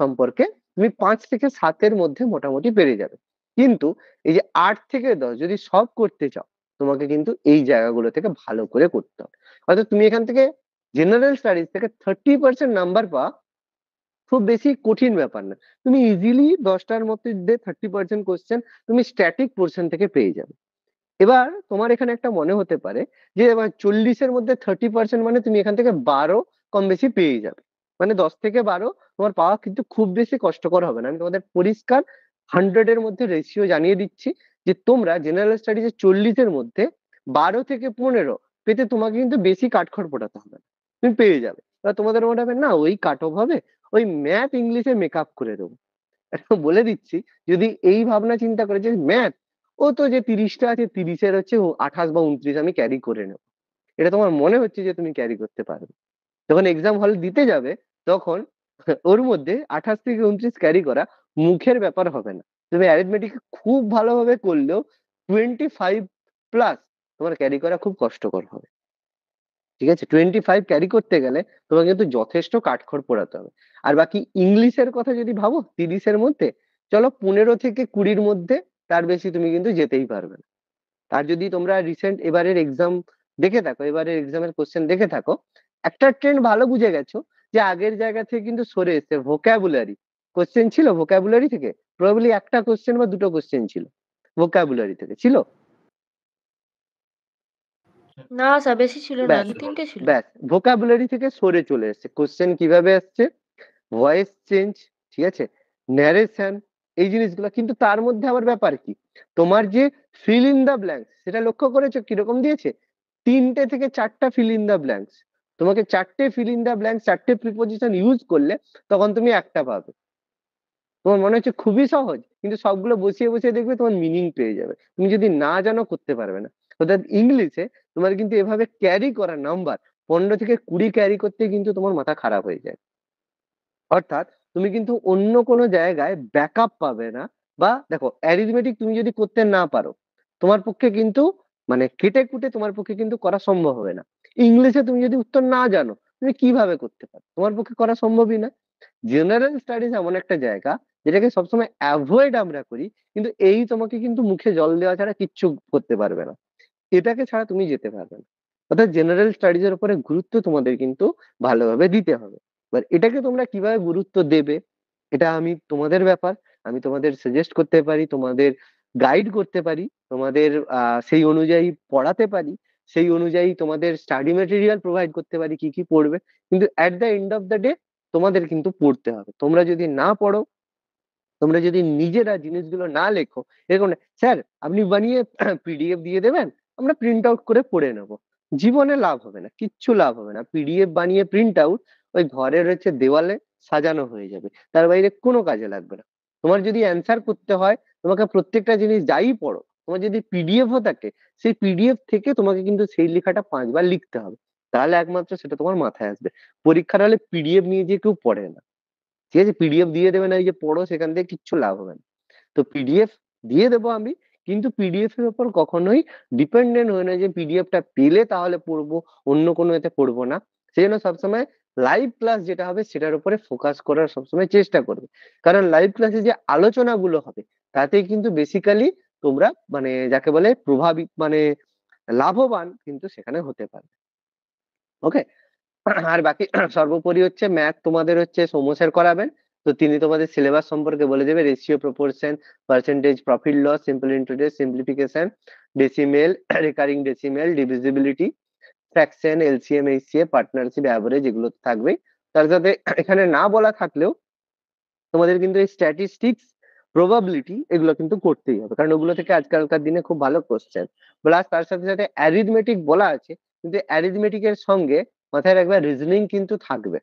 সম্পর্কে তুমি পাঁচ থেকে সাতের মধ্যে মোটামুটি পেরে যাবে কিন্তু এই যে আট থেকে দশ যদি সব করতে চাও তোমাকে কিন্তু এই জায়গাগুলো থেকে ভালো করে করতে হবে অর্থাৎ তুমি এখান থেকে জেনারেল স্টাডিজ থেকে থার্টি পার্সেন্ট নাম্বার পা খুব বেশি কঠিন ব্যাপার না তুমি ইজিলি দশটার মধ্যে থার্টি পার্সেন্ট কোশ্চেন তুমি স্ট্যাটিক পোর্শন থেকে পেয়ে যাবে এবার তোমার এখানে একটা মনে হতে পারে যে এবার চল্লিশের মধ্যে থার্টি পার্সেন্ট মানে তুমি এখান থেকে বারো কম বেশি পেয়ে যাবে মানে দশ থেকে বারো তোমার পাওয়া কিন্তু খুব বেশি কষ্টকর হবে না আমি তোমাদের পরিষ্কার হান্ড্রেড এর মধ্যে রেশিও জানিয়ে দিচ্ছি যে তোমরা জেনারেল স্টাডিজে চল্লিশের মধ্যে বারো থেকে পনেরো পেতে তোমাকে কিন্তু বেশি কাঠখড় পোটাতে হবে না তুমি পেয়ে যাবে এবার তোমাদের মনে হবে না ওই কাট অফ হবে ওই ম্যাথ ইংলিশে মেকআপ করে দেবো *laughs* বলে দিচ্ছি যদি এই ভাবনা চিন্তা করে যে ম্যাথ ও তো যে তিরিশটা আছে তিরিশের হচ্ছে আঠাশ বা উনত্রিশ আমি ক্যারি করে নেব এটা তোমার মনে হচ্ছে যে তুমি ক্যারি করতে পারবে যখন এক্সাম হল দিতে যাবে তখন ওর মধ্যে আঠাশ থেকে উনত্রিশ ক্যারি করা মুখের ব্যাপার হবে না তুমি অ্যারিথমেটিক খুব ভালোভাবে করলেও টোয়েন্টি ফাইভ প্লাস তোমার ক্যারি করা খুব কষ্টকর হবে ঠিক আছে টোয়েন্টি ফাইভ ক্যারি করতে গেলে তোমাকে কিন্তু যথেষ্ট কাঠখড় পোড়াতে হবে আর বাকি ইংলিশের কথা যদি ভাবো তিরিশের মধ্যে চলো পনেরো থেকে কুড়ির মধ্যে তার বেশি তুমি কিন্তু যেতেই পারবে না আর যদি তোমরা রিসেন্ট এবারের এক্সাম দেখে থাকো এবারের এক্সামের কোশ্চেন দেখে থাকো একটা ট্রেন্ড ভালো বুঝে গেছো যে আগের জায়গা থেকে কিন্তু সরে এসছে ভোক্যাবুলারি কোশ্চেন ছিল ভোক্যাবুলারি থেকে প্রবলি একটা কোশ্চেন বা দুটো কোশ্চেন ছিল ভোকাবুলারি থেকে ছিল না স্যার বেশি ছিল না তিনটে ছিল ব্যাস ভোকাবুলারি থেকে সরে চলে এসেছে কোশ্চেন কিভাবে আসছে ভয়েস চেঞ্জ ঠিক আছে ন্যারেশন এই জিনিসগুলো কিন্তু তার মধ্যে আবার ব্যাপার কি তোমার যে ফিল ইন দ্য ব্ল্যাঙ্কস সেটা লক্ষ্য করেছো কিরকম দিয়েছে তিনটে থেকে চারটা ফিল ইন দ্য ব্ল্যাঙ্কস তোমাকে চারটে ফিল ইন দ্য ব্ল্যাঙ্কস চারটে প্রিপোজিশন ইউজ করলে তখন তুমি একটা পাবে তোমার মনে হচ্ছে খুবই সহজ কিন্তু সবগুলো বসিয়ে বসিয়ে দেখবে তোমার মিনিং পেয়ে যাবে তুমি যদি না জানো করতে পারবে না অর্থাৎ ইংলিশে তোমার কিন্তু এভাবে ক্যারি করা নাম্বার পনেরো থেকে কুড়ি ক্যারি করতে কিন্তু তোমার মাথা খারাপ হয়ে যায় অর্থাৎ তুমি কিন্তু অন্য কোনো জায়গায় ব্যাকআপ পাবে না বা দেখো অ্যারিথমেটিক তুমি যদি করতে না পারো তোমার পক্ষে কিন্তু মানে কেটে কুটে তোমার পক্ষে কিন্তু করা সম্ভব হবে না ইংলিশে তুমি যদি উত্তর না জানো তুমি কিভাবে করতে পারো তোমার পক্ষে করা সম্ভবই না জেনারেল স্টাডিজ এমন একটা জায়গা যেটাকে সবসময় অ্যাভয়েড আমরা করি কিন্তু এই তোমাকে কিন্তু মুখে জল দেওয়া ছাড়া কিচ্ছু করতে পারবে না এটাকে ছাড়া তুমি যেতে পারবে না অর্থাৎ জেনারেল স্টাডিজের উপরে গুরুত্ব তোমাদের কিন্তু ভালোভাবে দিতে হবে বাট এটাকে তোমরা কিভাবে গুরুত্ব দেবে এটা আমি তোমাদের ব্যাপার আমি তোমাদের সাজেস্ট করতে পারি তোমাদের গাইড করতে পারি তোমাদের সেই অনুযায়ী পড়াতে পারি সেই অনুযায়ী তোমাদের স্টাডি মেটেরিয়াল প্রোভাইড করতে পারি কি কি পড়বে কিন্তু at the end of the day তোমাদের কিন্তু পড়তে হবে তোমরা যদি না পড়ো তোমরা যদি নিজেরা জিনিসগুলো না লেখো এরকম স্যার আপনি বানিয়ে পিডিএফ *clears throat* দিয়ে দেবেন আমরা প্রিন্ট আউট করে পড়ে নেব জীবনে লাভ হবে না কিচ্ছু লাভ হবে না পিডিএফ বানিয়ে প্রিন্ট আউট ওই ঘরে রয়েছে দেওয়ালে সাজানো হয়ে যাবে তার বাইরে কোনো কাজে লাগবে না তোমার যদি অ্যান্সার করতে হয় তোমাকে প্রত্যেকটা জিনিস যাই পড়ো তোমার যদি পিডিএফও থাকে সেই পিডিএফ থেকে তোমাকে কিন্তু সেই লেখাটা পাঁচবার লিখতে হবে তাহলে একমাত্র সেটা তোমার মাথায় আসবে পরীক্ষার হলে পিডিএফ নিয়ে যে কেউ পড়ে না ঠিক আছে পিডিএফ দিয়ে দেবে না এই যে পড়ো সেখান থেকে কিচ্ছু লাভ হবে না তো পিডিএফ দিয়ে দেবো আমি কিন্তু পিডিএফ এর উপর কখনোই ডিপেন্ডেন্ট হয়ে না যে পিডিএফটা পেলে তাহলে পড়বো অন্য কোনো এতে পড়বো না সেই জন্য সবসময় লাইভ ক্লাস যেটা হবে সেটার উপরে ফোকাস করার সবসময় চেষ্টা করবে কারণ লাইভ ক্লাসে যে আলোচনাগুলো হবে তাতে কিন্তু বেসিক্যালি তোমরা মানে যাকে বলে প্রভাবিত মানে লাভবান কিন্তু সেখানে হতে পারবে ওকে আর বাকি সর্বোপরি হচ্ছে ম্যাথ তোমাদের হচ্ছে সমস্যার করাবেন তো তিনি তোমাদের সিলেবাস সম্পর্কে বলে দেবে ratio proportion percentage profit loss simple interest simplification decimal recurring decimal divisibility fraction LCM HCF partnership average এগুলো থাকবে তার সাথে এখানে না বলা থাকলেও তোমাদের কিন্তু এই স্ট্যাটিস্টিক্স প্রবাবিলিটি এগুলো কিন্তু করতেই হবে কারণ ওগুলো থেকে আজকালকার দিনে খুব ভালো কোশ্চেন প্লাস তার সাথে সাথে অ্যারিথমেটিক বলা আছে কিন্তু এর সঙ্গে মাথায় রাখবে রিজনিং কিন্তু থাকবে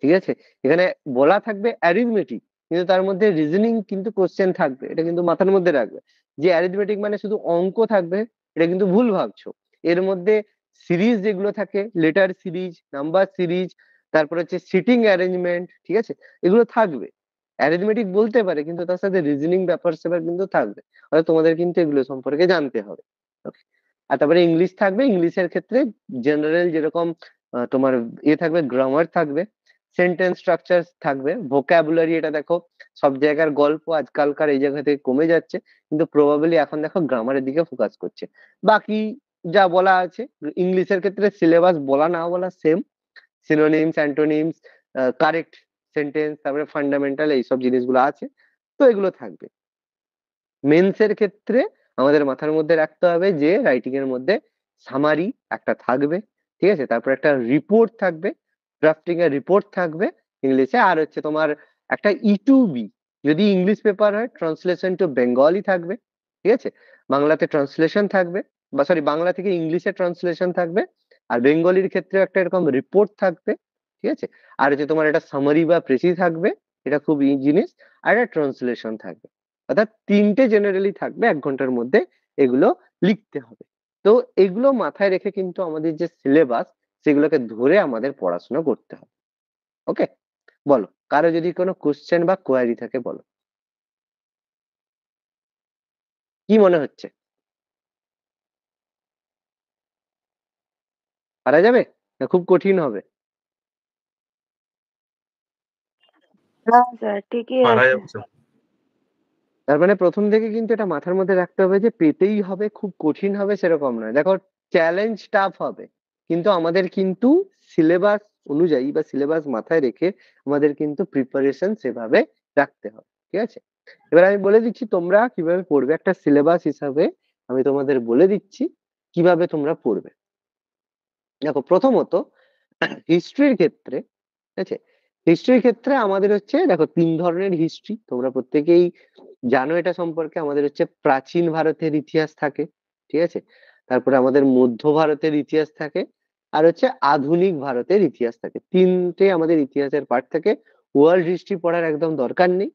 ঠিক আছে এখানে বলা থাকবে অ্যারিথমেটিক কিন্তু তার মধ্যে রিজনিং কিন্তু কোশ্চেন থাকবে এটা কিন্তু মাথার মধ্যে রাখবে যে অ্যারিথমেটিক মানে শুধু অঙ্ক থাকবে এটা কিন্তু ভুল ভাবছো এর মধ্যে সিরিজ যেগুলো থাকে লেটার সিরিজ নাম্বার সিরিজ তারপর হচ্ছে সিটিং অ্যারেঞ্জমেন্ট ঠিক আছে এগুলো থাকবে অ্যারেঞ্জমেটিক বলতে পারে কিন্তু তার সাথে রিজনিং ব্যাপার সেবার কিন্তু থাকবে হয়তো তোমাদের কিন্তু এগুলো সম্পর্কে জানতে হবে আর তারপরে ইংলিশ থাকবে ইংলিশের ক্ষেত্রে জেনারেল যেরকম তোমার ইয়ে থাকবে গ্রামার থাকবে সেন্টেন্স স্ট্রাকচার থাকবে ভোকাবুলারি এটা দেখো সব জায়গার গল্প আজকালকার এই জায়গা থেকে কমে যাচ্ছে কিন্তু প্রবাবলি এখন দেখো গ্রামারের দিকে ফোকাস করছে বাকি যা বলা আছে ইংলিশের ক্ষেত্রে সিলেবাস বলা না বলা same synonyms antonyms correct sentence তারপরে ফান্ডামেন্টাল এইসব জিনিসগুলো আছে তো এগুলো থাকবে মেন্সের ক্ষেত্রে আমাদের মাথার মধ্যে রাখতে হবে যে রাইটিং এর মধ্যে সামারি একটা থাকবে ঠিক আছে তারপর একটা রিপোর্ট থাকবে ড্রাফটিং এর রিপোর্ট থাকবে ইংলিশে আর হচ্ছে তোমার একটা ইটুবি e যদি ইংলিশ পেপার হয় ট্রান্সলেশন টু বেঙ্গলি থাকবে ঠিক আছে বাংলাতে ট্রান্সলেশন থাকবে বা সরি বাংলা থেকে ইংলিশে ট্রান্সলেশন থাকবে আর বেঙ্গলির ক্ষেত্রে একটা এরকম রিপোর্ট থাকবে ঠিক আছে আর যে তোমার এটা সামারি বা প্রেসি থাকবে এটা খুব জিনিস আর একটা ট্রান্সলেশন থাকবে অর্থাৎ তিনটে জেনারেলি থাকবে এক ঘন্টার মধ্যে এগুলো লিখতে হবে তো এগুলো মাথায় রেখে কিন্তু আমাদের যে সিলেবাস সেগুলোকে ধরে আমাদের পড়াশোনা করতে হবে ওকে বলো কারো যদি কোনো কোশ্চেন বা কোয়ারি থাকে বলো কি মনে হচ্ছে পারা যাবে না খুব কঠিন হবে তার মানে প্রথম থেকে কিন্তু এটা মাথার মধ্যে রাখতে হবে যে পেতেই হবে খুব কঠিন হবে সেরকম নয় দেখো চ্যালেঞ্জ টাফ হবে কিন্তু আমাদের কিন্তু সিলেবাস অনুযায়ী বা সিলেবাস মাথায় রেখে আমাদের কিন্তু প্রিপারেশন সেভাবে রাখতে হবে ঠিক আছে এবার আমি বলে দিচ্ছি তোমরা কিভাবে পড়বে একটা সিলেবাস হিসাবে আমি তোমাদের বলে দিচ্ছি কিভাবে তোমরা পড়বে দেখো প্রথমত হিস্ট্রির ক্ষেত্রে ঠিক আছে হিস্ট্রির ক্ষেত্রে আমাদের হচ্ছে দেখো তিন ধরনের হিস্ট্রি তোমরা প্রত্যেকেই জানো এটা সম্পর্কে আমাদের হচ্ছে প্রাচীন ভারতের ইতিহাস থাকে ঠিক আছে তারপরে আমাদের মধ্য ভারতের ইতিহাস থাকে আর হচ্ছে আধুনিক ভারতের ইতিহাস থাকে তিনটে আমাদের ইতিহাসের পাঠ থাকে ওয়ার্ল্ড হিস্ট্রি পড়ার একদম দরকার নেই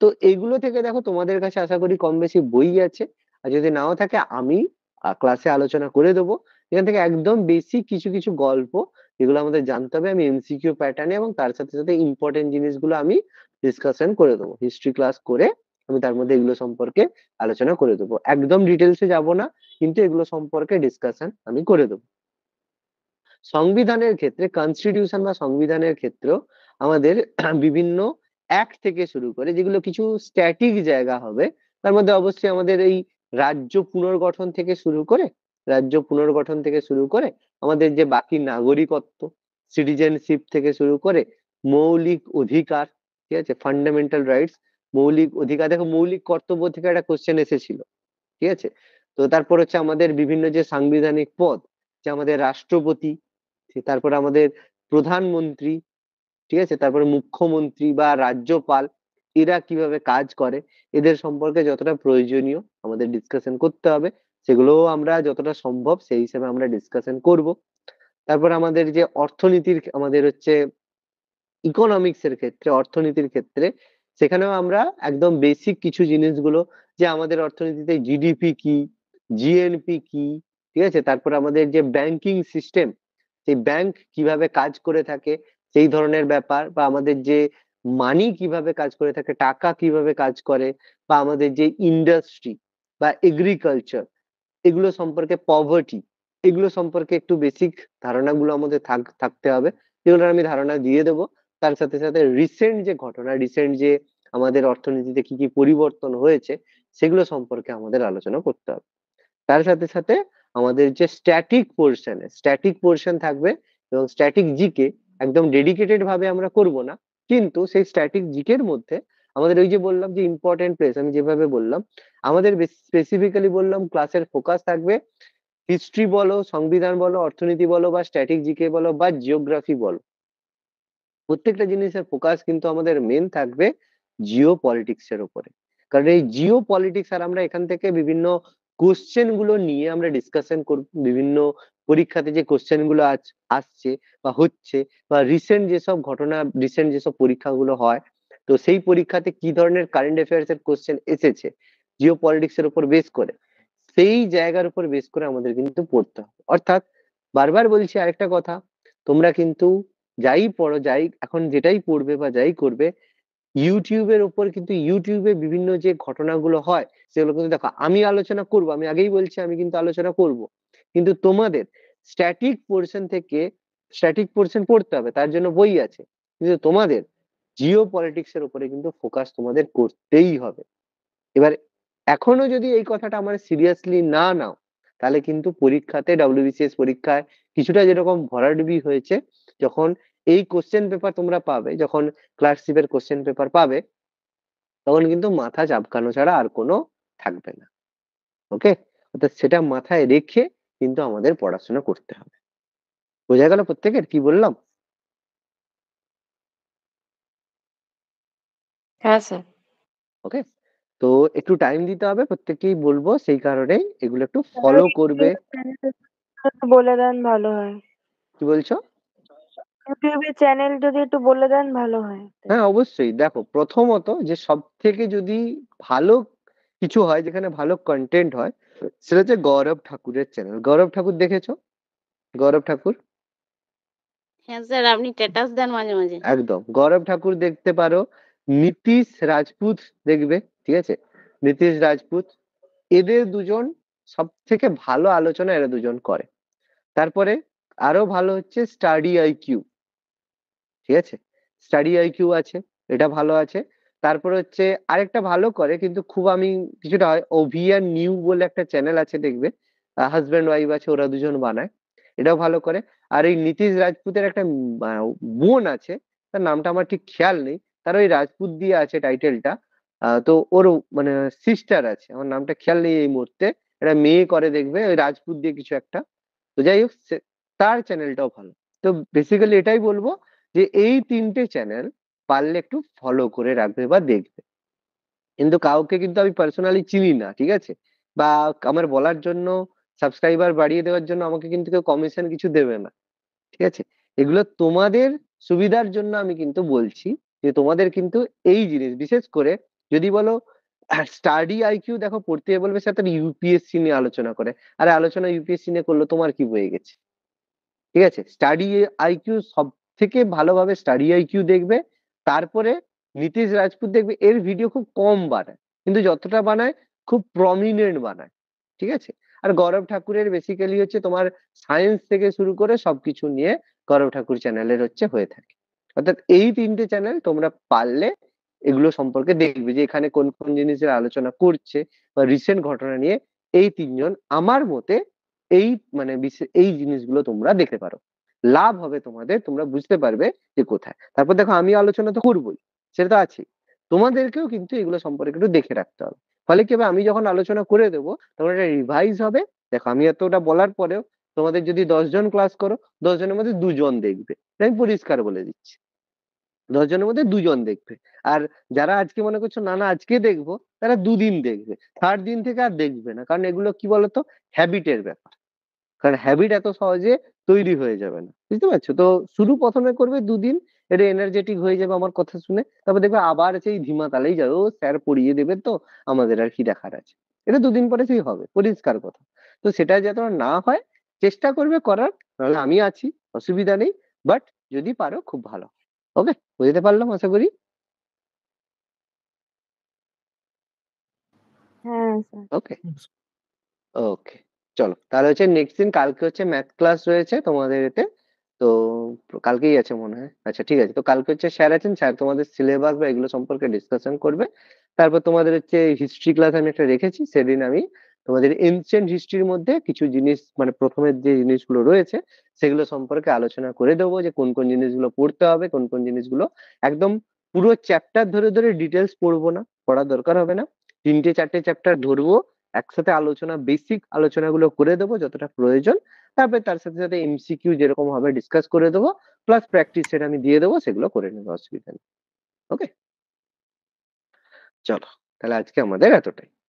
তো এগুলো থেকে দেখো তোমাদের কাছে আশা করি কম বেশি বই আছে আর যদি নাও থাকে আমি ক্লাসে আলোচনা করে দেবো এখান থেকে একদম বেসিক কিছু কিছু গল্প যেগুলো আমাদের জানতে হবে আমি এমসিকিউ প্যাটার্নে এবং তার সাথে সাথে ইম্পর্টেন্ট জিনিসগুলো আমি ডিসকাশন করে দেবো হিস্ট্রি ক্লাস করে আমি তার মধ্যে এগুলো সম্পর্কে আলোচনা করে দেবো একদম ডিটেলসে যাব না কিন্তু এগুলো সম্পর্কে ডিসকাশন আমি করে দেবো সংবিধানের ক্ষেত্রে কনস্টিটিউশন বা সংবিধানের ক্ষেত্রেও আমাদের *clears throat* বিভিন্ন অ্যাক্ট থেকে শুরু করে যেগুলো কিছু স্ট্যাটিক জায়গা হবে তার মধ্যে অবশ্যই আমাদের এই রাজ্য পুনর্গঠন থেকে শুরু করে রাজ্য পুনর্গঠন থেকে শুরু করে আমাদের যে বাকি নাগরিকত্ব সিটিজেনশিপ থেকে শুরু করে মৌলিক অধিকার ঠিক আছে ফান্ডামেন্টাল রাইটস মৌলিক অধিকার দেখো মৌলিক কর্তব্য থেকে একটা কোশ্চেন এসেছিল ঠিক আছে তো তারপর হচ্ছে আমাদের বিভিন্ন যে সাংবিধানিক পদ যে আমাদের রাষ্ট্রপতি তারপর আমাদের প্রধানমন্ত্রী ঠিক আছে তারপরে মুখ্যমন্ত্রী বা রাজ্যপাল এরা কিভাবে কাজ করে এদের সম্পর্কে যতটা প্রয়োজনীয় আমাদের ডিসকাশন করতে হবে সেগুলো আমরা যতটা সম্ভব সেই হিসেবে আমরা ডিসকাশন করব তারপর আমাদের যে অর্থনীতির আমাদের হচ্ছে ইকোনমিক্স এর ক্ষেত্রে অর্থনীতির ক্ষেত্রে সেখানেও আমরা একদম বেসিক কিছু জিনিসগুলো যে আমাদের অর্থনীতিতে জিডিপি কি জিএনপি কি ঠিক আছে তারপর আমাদের যে ব্যাংকিং সিস্টেম সেই ব্যাংক কিভাবে কাজ করে থাকে সেই ধরনের ব্যাপার বা আমাদের যে মানি কিভাবে কাজ করে থাকে টাকা কিভাবে কাজ করে বা আমাদের যে ইন্ডাস্ট্রি বা এগ্রিকালচার এগুলো সম্পর্কে পভার্টি এগুলো সম্পর্কে একটু বেসিক ধারণাগুলো আমাদের থাকতে হবে যেগুলো আমি ধারণা দিয়ে দেবো তার সাথে সাথে রিসেন্ট যে ঘটনা রিসেন্ট যে আমাদের অর্থনীতিতে কি কি পরিবর্তন হয়েছে সেগুলো সম্পর্কে আমাদের আলোচনা করতে হবে তার সাথে সাথে আমাদের যে স্ট্যাটিক পোর্শনে স্ট্যাটিক পোর্শন থাকবে এবং স্ট্যাটিক জিকে একদম ডেডিকেটেড ভাবে আমরা করব না কিন্তু সেই স্ট্যাটিক জিকের মধ্যে আমাদের ওই যে বললাম যে ইম্পর্টেন্ট প্লেস আমি যেভাবে বললাম আমাদের স্পেসিফিক্যালি বললাম ক্লাসের ফোকাস থাকবে হিস্ট্রি বলো সংবিধান বলো অর্থনীতি বলো বা স্ট্যাটিক জিকে বলো বা জিওগ্রাফি বলো প্রত্যেকটা জিনিসের ফোকাস কিন্তু আমাদের মেন থাকবে জিও পলিটিক্স এর উপরে কারণ এই জিও পলিটিক্স আর আমরা এখান থেকে বিভিন্ন কোশ্চেন গুলো নিয়ে আমরা ডিসকাশন করব বিভিন্ন পরীক্ষাতে যে কোশ্চেন গুলো আসছে বা হচ্ছে বা রিসেন্ট যেসব ঘটনা রিসেন্ট যেসব পরীক্ষাগুলো হয় তো সেই পরীক্ষাতে কি ধরনের কারেন্ট অ্যাফেয়ার্স এর কোশ্চেন এসেছে জিও পলিটিক্স এর উপর বেস করে সেই জায়গার উপর বেস করে আমাদের কিন্তু পড়তে হবে অর্থাৎ বারবার বলছি আরেকটা কথা তোমরা কিন্তু যাই পড়ো যাই এখন যেটাই পড়বে বা যাই করবে ইউটিউবের ওপর কিন্তু ইউটিউবে বিভিন্ন যে ঘটনাগুলো হয় সেগুলো কিন্তু দেখো আমি আলোচনা করব আমি আগেই বলছি আমি কিন্তু আলোচনা করব কিন্তু তোমাদের স্ট্যাটিক পোর্শন থেকে স্ট্যাটিক পোর্শন পড়তে হবে তার জন্য বই আছে কিন্তু তোমাদের জিও পলিটিক্স এর উপরে কিন্তু ফোকাস তোমাদের করতেই হবে এবার এখনো যদি এই কথাটা আমার সিরিয়াসলি না নাও তাহলে কিন্তু পরীক্ষাতে ডাব্লিউবিসিএস পরীক্ষায় কিছুটা যেরকম ভরাডুবি হয়েছে যখন এই কোশ্চেন পেপার তোমরা পাবে যখন ক্লার্কশিপের কোশ্চেন পেপার পাবে তখন কিন্তু মাথা চাপকানো ছাড়া আর কোনো থাকবে না ওকে অর্থাৎ সেটা মাথায় রেখে কিন্তু আমাদের পড়াশোনা করতে হবে বোঝা গেল প্রত্যেকের কি বললাম হ্যাঁ, স্যার। ওকে? তো একটু টাইম দিতে হবে প্রত্যেককেই বলবো সেই কারণেই এগুলো একটু ফলো করবে। বলে দেন ভালো হয়। কি বলছো? চ্যানেল যদি একটু বলে দেন ভালো হয়। হ্যাঁ, অবশ্যই। দেখো প্রথমত যে সব থেকে যদি ভালো কিছু হয় যেখানে ভালো কন্টেন্ট হয় সেটা হচ্ছে গৌরব ঠাকুরের চ্যানেল। গৌরব ঠাকুর দেখেছো? গৌরব ঠাকুর? হ্যাঁ, স্যার আপনি স্ট্যাটাস দেন মাঝে, মাঝে। একদম। গৌরব ঠাকুর দেখতে পারো। নীতিশ রাজপুত দেখবে ঠিক আছে নীতিশ রাজপুত এদের দুজন সব থেকে ভালো আলোচনা এরা দুজন করে তারপরে আরো ভালো হচ্ছে স্টাডি আইকিউ ঠিক আছে স্টাডি আইকিউ আছে এটা ভালো আছে তারপরে হচ্ছে আরেকটা ভালো করে কিন্তু খুব আমি কিছুটা হয় ওভিয়ান নিউ বলে একটা চ্যানেল আছে দেখবে হাজব্যান্ড ওয়াইফ আছে ওরা দুজন বানায় এটাও ভালো করে আর এই নীতিশ রাজপুতের একটা বোন আছে তার নামটা আমার ঠিক খেয়াল নেই তার ওই রাজপুত দিয়ে আছে টাইটেলটা তো ওর মানে সিস্টার আছে আমার নামটা খেয়াল নেই এই মুহূর্তে এটা মেয়ে করে দেখবে ওই রাজপুত দিয়ে কিছু একটা তো যাই হোক তার চ্যানেলটাও ভালো তো বেসিক্যালি এটাই বলবো যে এই তিনটে চ্যানেল পারলে একটু ফলো করে রাখবে বা দেখবে কিন্তু কাউকে কিন্তু আমি পার্সোনালি চিনি না ঠিক আছে বা আমার বলার জন্য সাবস্ক্রাইবার বাড়িয়ে দেওয়ার জন্য আমাকে কিন্তু কেউ কমিশন কিছু দেবে না ঠিক আছে এগুলো তোমাদের সুবিধার জন্য আমি কিন্তু বলছি যে তোমাদের কিন্তু এই জিনিস বিশেষ করে যদি বলো স্টাডি আইকিউ দেখো পড়তে বলবে সেটা ইউপিএসসি নিয়ে আলোচনা করে আর আলোচনা ইউপিএসসি নিয়ে করলো তোমার কি বয়ে গেছে ঠিক আছে স্টাডি আইকিউ সব থেকে ভালোভাবে স্টাডি আইকিউ দেখবে তারপরে নীতিশ রাজপুত দেখবে এর ভিডিও খুব কম বানায় কিন্তু যতটা বানায় খুব প্রমিনেন্ট বানায় ঠিক আছে আর গৌরব ঠাকুরের বেসিক্যালি হচ্ছে তোমার সায়েন্স থেকে শুরু করে সবকিছু নিয়ে গৌরব ঠাকুর চ্যানেলের হচ্ছে হয়ে থাকে অর্থাৎ এই তিনটে চ্যানেল তোমরা পারলে এগুলো সম্পর্কে দেখবে যে এখানে কোন কোন জিনিসের আলোচনা করছে বা রিসেন্ট ঘটনা নিয়ে এই তিনজন আমার মতে এই মানে এই জিনিসগুলো তোমরা দেখতে পারো লাভ হবে তোমাদের তোমরা বুঝতে পারবে যে কোথায় তারপর দেখো আমি আলোচনা তো করবোই সেটা তো আছেই তোমাদেরকেও কিন্তু এগুলো সম্পর্কে একটু দেখে রাখতে হবে ফলে কি হবে আমি যখন আলোচনা করে দেবো তখন এটা রিভাইজ হবে দেখো আমি এতটা বলার পরেও তোমাদের যদি দশজন ক্লাস করো দশজনের মধ্যে দুজন দেখবে আমি পরিষ্কার বলে দিচ্ছি দশজনের মধ্যে দুজন দেখবে আর যারা আজকে মনে করছো না না আজকে দেখবো তারা দুদিন দেখবে থার্ড দিন থেকে আর দেখবে না কারণ এগুলো কি বলতো হ্যাবিটের ব্যাপার কারণ হ্যাবিট এত সহজে তৈরি হয়ে যাবে না বুঝতে পারছো তো শুরু প্রথমে করবে দুদিন এটা এনার্জেটিক হয়ে যাবে আমার কথা শুনে তারপর দেখবে আবার সেই ধিমা তালেই যাবে ও স্যার পড়িয়ে দেবে তো আমাদের আর কি দেখার আছে এটা দুদিন পরে সেই হবে পরিষ্কার কথা তো সেটা যাতে না হয় চেষ্টা করবে করার নাহলে আমি আছি অসুবিধা নেই বাট যদি পারো খুব ভালো ওকে বুঝতে পারলাম আশা করি ওকে হ্যাঁ, ওকে চলো তাহলে হচ্ছে নেক্সট দিন কালকে হচ্ছে ম্যাথ ক্লাস রয়েছে তোমাদের এতে তো কালকেই আছে মনে হয় আচ্ছা ঠিক আছে তো কালকে হচ্ছে স্যার আছেন স্যার তোমাদের সিলেবাস বা এগুলো সম্পর্কে ডিসকাশন করবে তারপর তোমাদের হচ্ছে হিস্ট্রি ক্লাস আমি একটা রেখেছি সেদিন আমি তোমাদের এনশিয়েন্ট হিস্ট্রির মধ্যে কিছু জিনিস মানে প্রথমের যে জিনিসগুলো রয়েছে সেগুলো সম্পর্কে আলোচনা করে দেবো যে কোন কোন জিনিসগুলো পড়তে হবে কোন কোন জিনিসগুলো একদম পুরো চ্যাপ্টার ধরে ধরে ডিটেলস পড়বো না পড়া দরকার হবে না তিনটে চারটে চ্যাপ্টার ধরবো একসাথে আলোচনা বেসিক আলোচনাগুলো করে দেবো যতটা প্রয়োজন তারপরে তার সাথে সাথে এমসিকিউ যেরকম হবে ডিসকাস করে দেবো প্লাস প্র্যাকটিস সেটা আমি দিয়ে দেবো সেগুলো করে নেবো অসুবিধা নেই ওকে চলো তাহলে আজকে আমাদের এতটাই